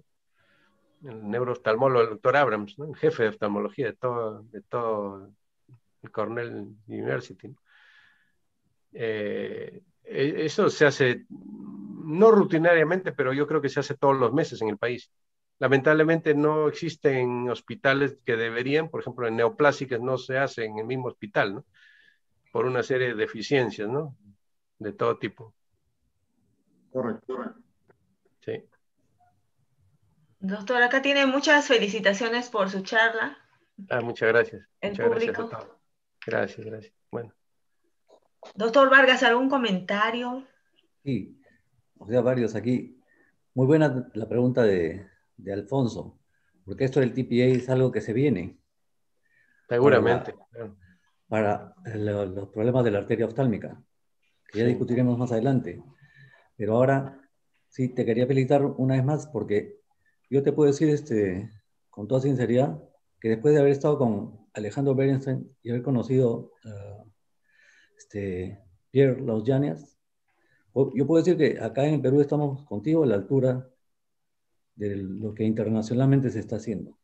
el neurooftalmólogo, el doctor Abrams, el jefe de oftalmología de todo, de todo el Cornell University. Eh, e, eso se hace, no rutinariamente, pero yo creo que se hace todos los meses en el país. Lamentablemente no existen hospitales que deberían, por ejemplo, en neoplásicas no se hace en el mismo hospital, ¿no? por una serie de deficiencias, ¿no? De todo tipo. Correcto. Sí. Doctor, acá tiene muchas felicitaciones por su charla. Ah, muchas gracias. muchas público. Gracias, doctor. gracias, gracias. Bueno. Doctor Vargas, ¿algún comentario? Sí, o sea, varios aquí. Muy buena la pregunta de, Alfonso, porque esto del TPA es algo que se viene. Seguramente para los problemas de la arteria oftálmica, que ya discutiremos más adelante. Pero ahora sí te quería felicitar una vez más porque yo te puedo decir este, con toda sinceridad que después de haber estado con Alejandro Berenstein y haber conocido uh, este, Pierre Los yo puedo decir que acá en el Perú estamos contigo a la altura de lo que internacionalmente se está haciendo.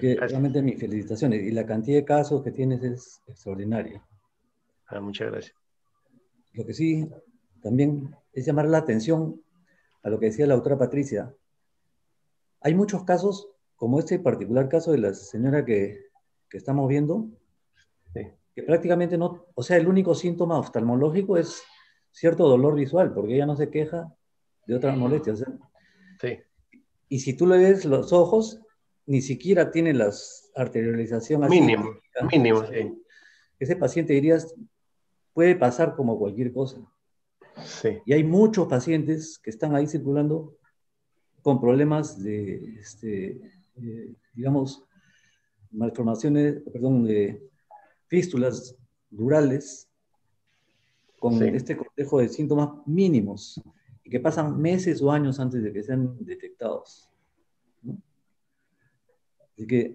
Que realmente mis felicitaciones. Y la cantidad de casos que tienes es extraordinaria. Ah, muchas gracias. Lo que sí, también es llamar la atención a lo que decía la doctora Patricia. Hay muchos casos, como este particular caso de la señora que, que estamos viendo, que prácticamente no, o sea, el único síntoma oftalmológico es cierto dolor visual, porque ella no se queja de otras molestias. sí. Y si tú le ves los ojos, ni siquiera tiene las arterializaciones mínimo, Ese paciente dirías puede pasar como cualquier cosa. Y hay muchos pacientes que están ahí circulando con problemas de, este, digamos, malformaciones, perdón, de fístulas durales con este cortejo de síntomas mínimos y que pasan meses o años antes de que sean detectados. Así que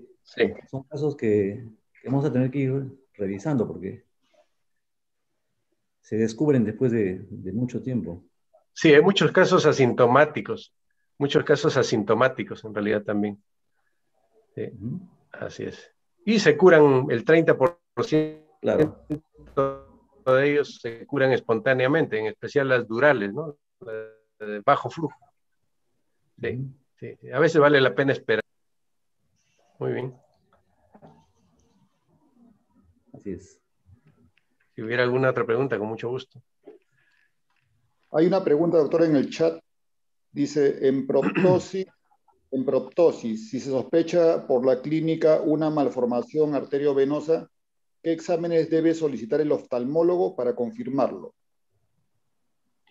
son casos que, vamos a tener que ir revisando porque se descubren después de, mucho tiempo. Sí, hay muchos casos asintomáticos, muchos casos asintomáticos en realidad también. Así es. Y se curan el 30% claro. de ellos se curan espontáneamente, en especial las durales, ¿no? De bajo flujo. sí. A veces vale la pena esperar. Muy bien. Así es. Si hubiera alguna otra pregunta, con mucho gusto. Hay una pregunta, doctor, en el chat. Dice, en proptosis, <clears throat> en proptosis, si se sospecha por la clínica una malformación arteriovenosa, ¿qué exámenes debe solicitar el oftalmólogo para confirmarlo?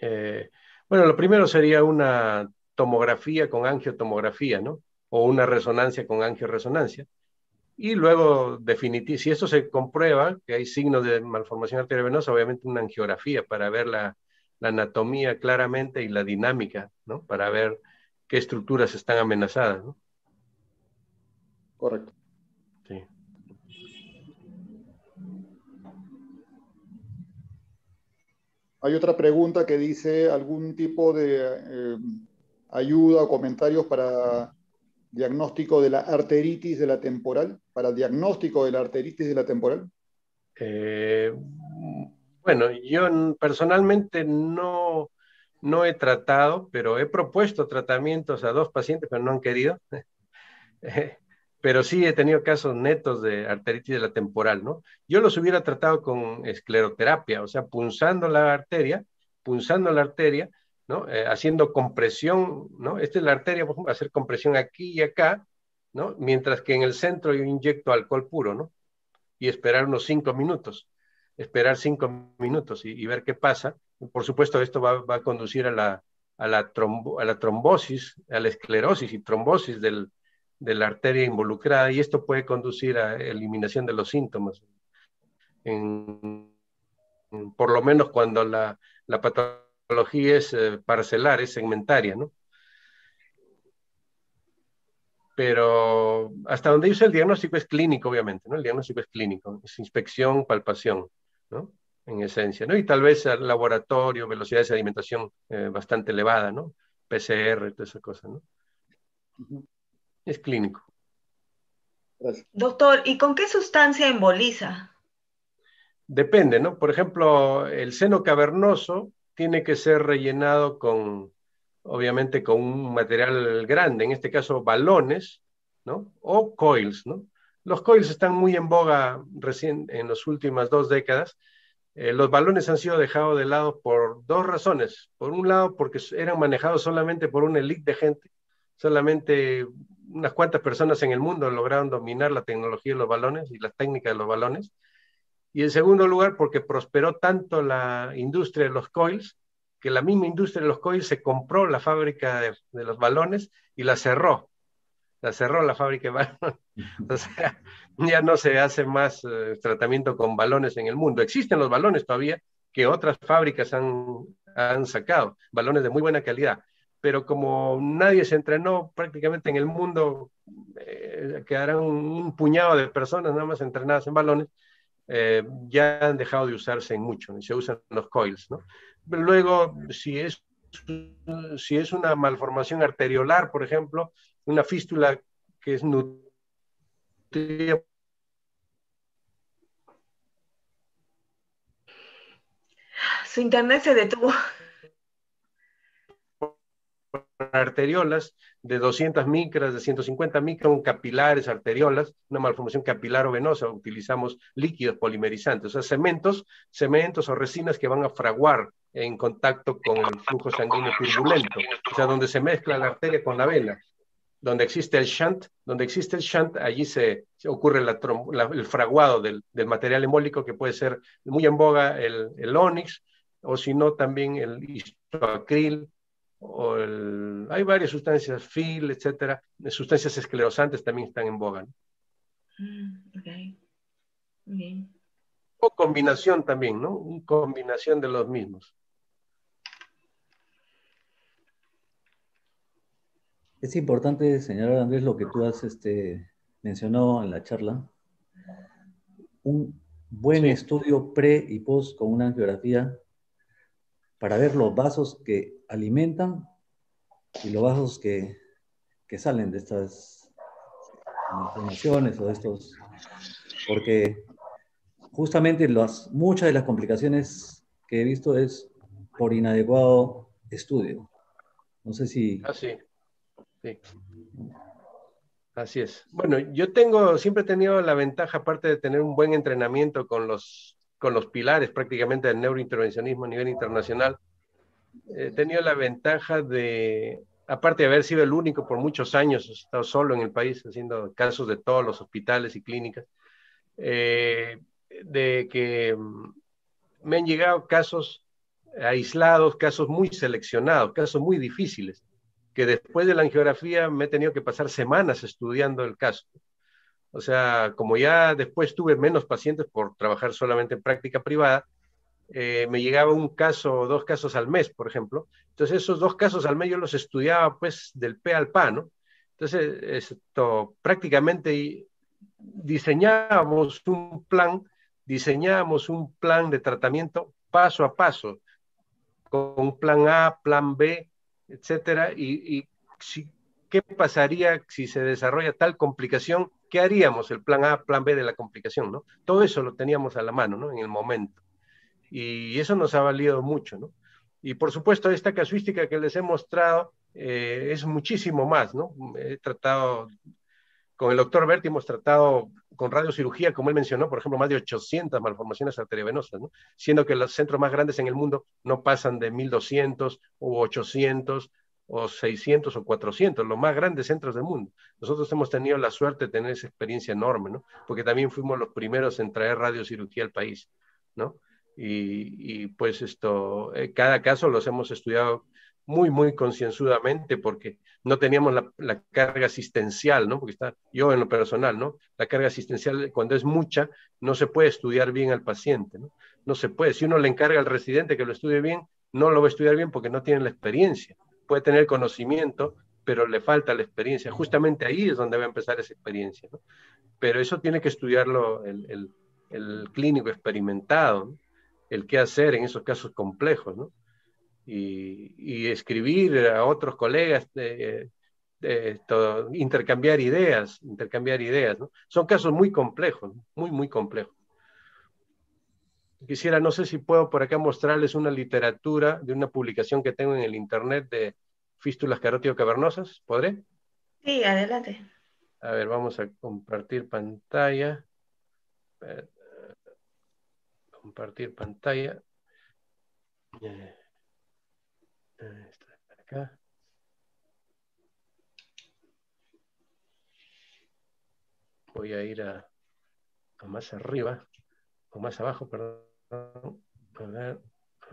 Eh, bueno, lo primero sería una tomografía con angiotomografía, ¿no? o una resonancia con angioresonancia. Y luego, si esto se comprueba, que hay signos de malformación arteriovenosa, obviamente una angiografía para ver la, anatomía claramente y la dinámica, ¿no? Para ver qué estructuras están amenazadas, Correcto. Sí. Hay otra pregunta que dice algún tipo de eh, ayuda o comentarios para diagnóstico de la arteritis de la temporal? ¿Para el diagnóstico de la arteritis de la temporal? Eh, bueno, yo personalmente no, no he tratado, pero he propuesto tratamientos a dos pacientes, pero no han querido. <laughs> Eh, pero sí he tenido casos netos de arteritis de la temporal, ¿no? Yo los hubiera tratado con escleroterapia, o sea, punzando la arteria, punzando la arteria, eh, haciendo compresión, ¿no? Esta es la arteria, por hacer compresión aquí y acá, ¿no? Mientras que en el centro yo inyecto alcohol puro, ¿no? Y esperar unos cinco minutos, esperar cinco minutos y, ver qué pasa. Por supuesto, esto va, a conducir a la, a la trombosis, a la esclerosis y trombosis de la arteria involucrada y esto puede conducir a eliminación de los síntomas. por lo menos cuando la patología es eh, parcelar, es segmentaria, ¿no? Pero hasta donde yo sé, el diagnóstico es clínico, obviamente, ¿no? El diagnóstico es clínico, es inspección, palpación, ¿no? En esencia, ¿no? Y tal vez laboratorio, velocidad de sedimentación eh, bastante elevada, ¿no? PCR, toda esa cosa, ¿no? Es clínico. Doctor, ¿y con qué sustancia emboliza? Depende, ¿no? Por ejemplo, el seno cavernoso tiene que ser rellenado con, obviamente, con un material grande, en este caso balones, O coils, Los coils están muy en boga recién en las últimas dos décadas. Eh, los balones han sido dejados de lado por dos razones. Por un lado, porque eran manejados solamente por una elite de gente. Solamente unas cuantas personas en el mundo lograron dominar la tecnología de los balones y las técnicas de los balones. Y en segundo lugar, porque prosperó tanto la industria de los coils, que la misma industria de los coils se compró la fábrica de, los balones y la cerró. La cerró la fábrica de balones. <laughs> o sea, ya no se hace más eh, tratamiento con balones en el mundo. Existen los balones todavía que otras fábricas han, han sacado, balones de muy buena calidad. Pero como nadie se entrenó prácticamente en el mundo, eh, un puñado de personas nada más entrenadas en balones, eh, ya han dejado de usarse en mucho, se usan los coils. ¿no? Luego, si es, si es una malformación arteriolar, por ejemplo, una fístula que es su internet se detuvo arteriolas de 200 micras, de 150 micras, capilares, arteriolas, una malformación capilar o venosa, utilizamos líquidos polimerizantes, o sea, cementos, cementos o resinas que van a fraguar en contacto con el flujo sanguíneo turbulento, o sea, donde se mezcla la arteria con la vena. Donde existe el shunt, donde existe el shunt, allí se, ocurre el fraguado del, material hemólico que puede ser muy en boga el, el onix, o si no también el histoacril, hay varias sustancias, fil, etcétera, sustancias esclerosantes también están en boga. Mm, o combinación también, ¿no? Una combinación de los mismos. Es importante, señalar, Andrés, lo que tú has este, mencionado en la charla. Un buen estudio pre y post con una angiografía para ver los vasos que alimentan y los vasos que, que salen de estas emociones. o de estos, porque justamente las, muchas de las complicaciones que he visto es por inadecuado estudio. No sé si... Así, ah, sí. Así es. Bueno, yo tengo, siempre he tenido la ventaja, aparte de tener un buen entrenamiento con los con los pilares prácticamente del neurointervencionismo a nivel internacional, he eh, tenido la ventaja de, aparte de haber sido el único por muchos años, he estado solo en el país haciendo casos de todos los hospitales y clínicas, eh, de que mm, me han llegado casos aislados, casos muy seleccionados, casos muy difíciles, que después de la angiografía me he tenido que pasar semanas estudiando el caso. O sea, como ya después tuve menos pacientes por trabajar solamente en práctica privada, eh, me llegaba un caso o dos casos al mes, por ejemplo. Entonces, esos dos casos al mes yo los estudiaba pues del P al PA, ¿no? Entonces, esto prácticamente diseñábamos un plan, diseñábamos un plan de tratamiento paso a paso, con un plan A, plan B, etcétera, y, qué pasaría si se desarrolla tal complicación ¿qué haríamos? El plan A, plan B de la complicación, ¿no? Todo eso lo teníamos a la mano, ¿no? En el momento. Y eso nos ha valido mucho, ¿no? Y por supuesto, esta casuística que les he mostrado eh, es muchísimo más, ¿no? He tratado, con el doctor Berti hemos tratado con radiocirugía, como él mencionó, por ejemplo, más de 800 malformaciones arteriovenosas, ¿no? Siendo que los centros más grandes en el mundo no pasan de 1200 u 800 o 600 o 400, los más grandes centros del mundo. Nosotros hemos tenido la suerte de tener esa experiencia enorme, ¿no? Porque también fuimos los primeros en traer radiocirugía al país, ¿no? Y, y pues esto, eh, cada caso los hemos estudiado muy, muy concienzudamente porque no teníamos la, la, carga asistencial, ¿no? Porque está yo en lo personal, ¿no? La carga asistencial cuando es mucha no se puede estudiar bien al paciente, ¿no? No se puede. Si uno le encarga al residente que lo estudie bien, no lo va a estudiar bien porque no tiene la experiencia puede tener conocimiento, pero le falta la experiencia. Justamente ahí es donde va a empezar esa experiencia. Pero eso tiene que estudiarlo el, clínico experimentado, el qué hacer en esos casos complejos. ¿no? Y, escribir a otros colegas, eh, eh, intercambiar ideas, intercambiar ideas. Son casos muy complejos, muy, muy complejos quisiera, no sé si puedo por acá mostrarles una literatura de una publicación que tengo en el internet de fístulas carótido cavernosas. ¿Podré? Sí, adelante. A ver, vamos a compartir pantalla. Eh, compartir pantalla. Eh, eh, está acá. Voy a ir a más arriba, o más abajo, perdón. うん、ね、う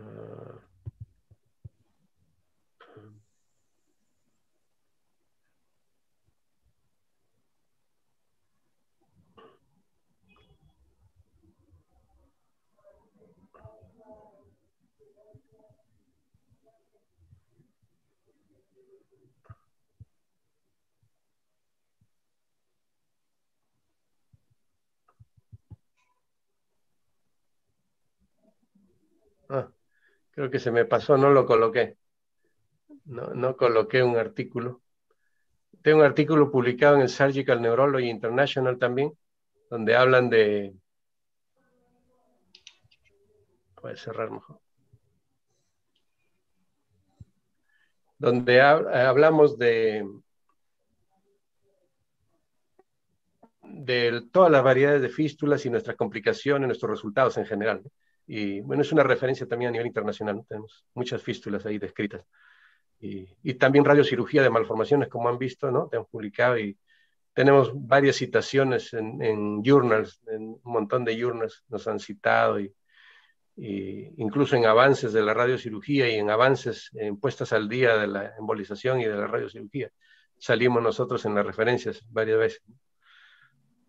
Creo que se me pasó, no lo coloqué. No, no coloqué un artículo. Tengo un artículo publicado en el Surgical Neurology International también, donde hablan de... Voy cerrar mejor. Donde eh, hablamos de de todas las variedades de fístulas y nuestras complicaciones, nuestros resultados en general. Y bueno, es una referencia también a nivel internacional, tenemos muchas fístulas ahí descritas. Y, y, también radiocirugía de malformaciones, como han visto, ¿no? Te han publicado y tenemos varias citaciones en, en, journals, en un montón de journals nos han citado y, y, incluso en avances de la radiocirugía y en avances en puestas al día de la embolización y de la radiocirugía. Salimos nosotros en las referencias varias veces.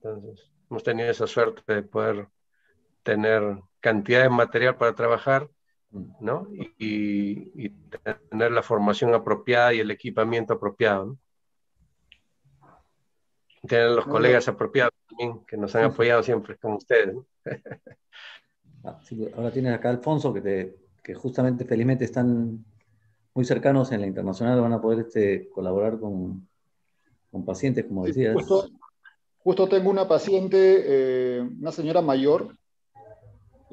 Entonces, hemos tenido esa suerte de poder tener cantidad de material para trabajar, Y, tener la formación apropiada y el equipamiento apropiado. ¿no? Tener los colegas apropiados también, que nos han apoyado siempre con ustedes. Ah, ahora tienen acá Alfonso, que, te, justamente, felizmente, están muy cercanos en la internacional, van a poder este, colaborar con, pacientes, como decía. justo, tengo una paciente, eh, una señora mayor,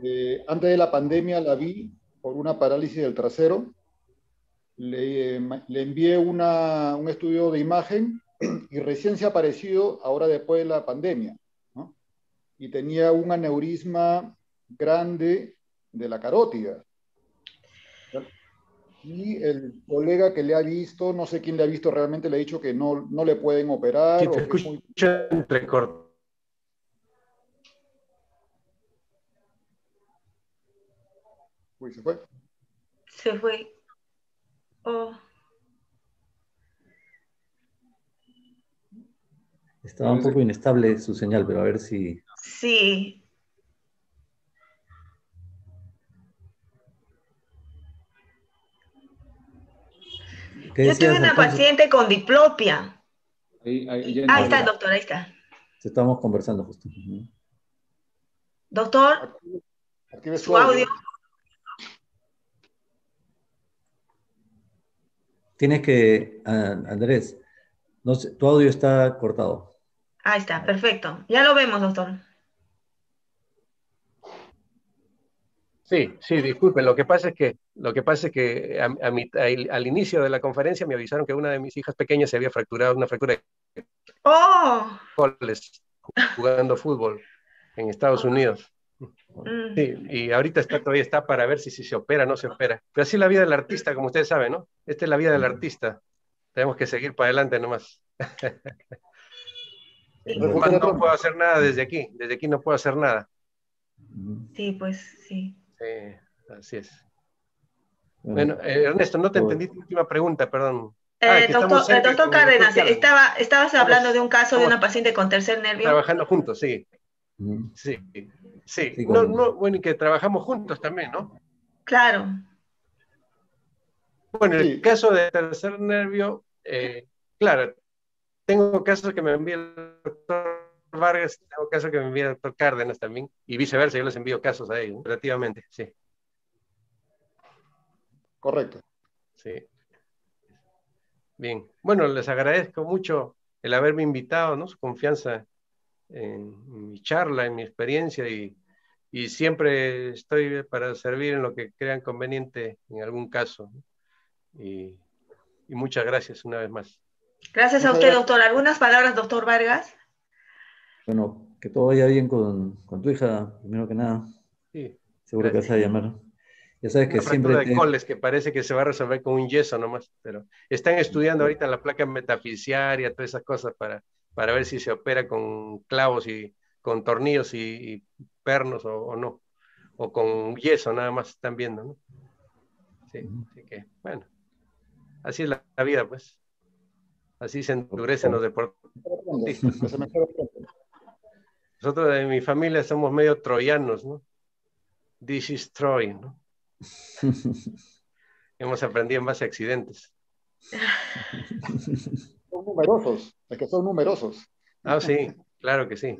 eh, antes de la pandemia la vi por una parálisis del trasero. Le, eh, le envié una, un estudio de imagen <clears throat> y recién se ha aparecido ahora después de la pandemia. Y tenía un aneurisma grande de la carótida. Y el colega que le ha visto, no sé quién le ha visto realmente, le ha dicho que no, no le pueden operar. te o se fue. Se fue. Oh. Estaba un poco inestable su señal, pero a ver si. Sí. Yo tuve una paciente con diplopia. Ahí, está el doctor, ahí está. Estamos conversando justo. Doctor, su, audio. Tienes que, Andrés, tu audio está cortado. Ahí está, perfecto. Ya lo vemos, doctor. Sí, sí, disculpe. Lo que pasa es que, lo que pasa es que al inicio de la conferencia me avisaron que una de mis hijas pequeñas se había fracturado una fractura de ¡Oh! jugando fútbol en Estados Unidos y ahorita está, todavía está para ver si, se opera o no se opera. Pero así es la vida del artista, como ustedes saben, ¿no? Esta es la vida del artista. Tenemos que seguir para adelante nomás. <laughs> no puedo hacer nada desde aquí, desde aquí no puedo hacer nada. Sí, pues sí. así es. Bueno, eh, Ernesto, no te pues- entendí tu última pregunta, perdón. Eh, ah, doctor, eh, Cárdenas, estaba, estabas hablando de un caso de una paciente con tercer nervio. Trabajando juntos, sí. Sí. Sí, bueno, y que trabajamos juntos también, ¿no? Claro. Bueno, en el caso de tercer nervio, eh, claro, tengo casos que me envía el doctor Vargas, tengo casos que me envía el doctor Cárdenas también, y viceversa, yo les envío casos a ellos, relativamente, sí. Correcto. Sí. Bien, bueno, les agradezco mucho el haberme invitado, ¿no? Su confianza en mi charla, en mi experiencia y, y, siempre estoy para servir en lo que crean conveniente en algún caso. Y, y muchas gracias una vez más. Gracias a usted, doctor. ¿Algunas palabras, doctor Vargas? Bueno, que todo vaya bien con, con tu hija, primero que nada. Sí. Seguro que vas a llamar. Ya sabes que siempre. de coles que parece que se va a resolver con un yeso nomás, pero están estudiando ahorita la placa metafisiaria, todas esas cosas para para ver si se opera con clavos y con tornillos y, pernos o, no, o con yeso nada más están viendo, ¿no? Sí, así que, bueno, así es la, vida, pues. Así se endurecen los deportistas. Nosotros de mi familia somos medio troyanos, ¿no? This is Troy, ¿no? <laughs> Hemos aprendido en base a accidentes. Son numerosos que son numerosos. Ah, sí, claro que sí.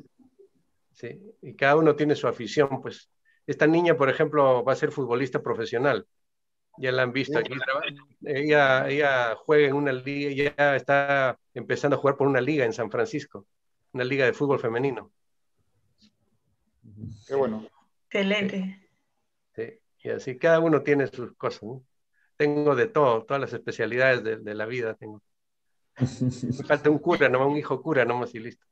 sí. Y cada uno tiene su afición, pues. Esta niña, por ejemplo, va a ser futbolista profesional. Ya la han visto. aquí Ella, ella, juega en una liga, ya está empezando a jugar por una liga en San Francisco, una liga de fútbol femenino. Qué bueno. Excelente. Sí, y así cada uno tiene sus cosas. Tengo de todo, todas las especialidades de la vida tengo. Me <laughs> falta un cura, nomás un hijo cura, nomás y listo.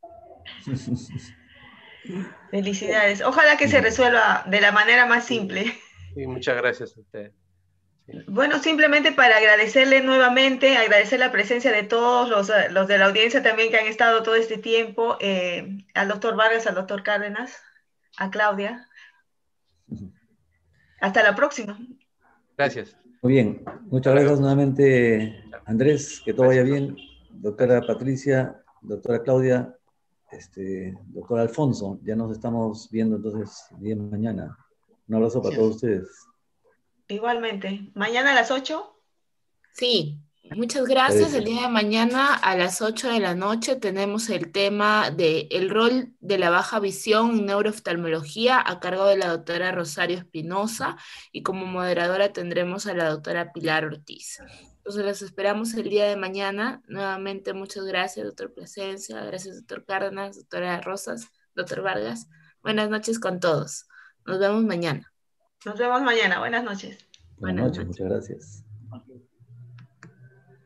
Felicidades. Ojalá que se resuelva de la manera más simple. y muchas gracias a usted Bueno, simplemente para agradecerle nuevamente, agradecer la presencia de todos los, eh, de la audiencia también que han estado todo este tiempo, eh, al doctor Vargas, al doctor Cárdenas, a Claudia. Hasta la próxima. Gracias. Muy bien, muchas gracias nuevamente, Andrés, que todo vaya bien doctora Patricia, doctora Claudia, este, doctor Alfonso. Ya nos estamos viendo entonces el día de mañana. Un abrazo para todos ustedes. Igualmente. ¿Mañana a las 8? Sí. Muchas gracias. El día de mañana a las 8 de la noche tenemos el tema de el rol de la baja visión en neurooftalmología a cargo de la doctora Rosario Espinosa y como moderadora tendremos a la doctora Pilar Ortiz. Los esperamos el día de mañana. Nuevamente, muchas gracias, doctor presencia gracias, doctor Cárdenas, doctora Rosas, doctor Vargas. Buenas noches con todos. Nos vemos mañana. Nos vemos mañana. Buenas noches. Buenas, noches, muchas gracias.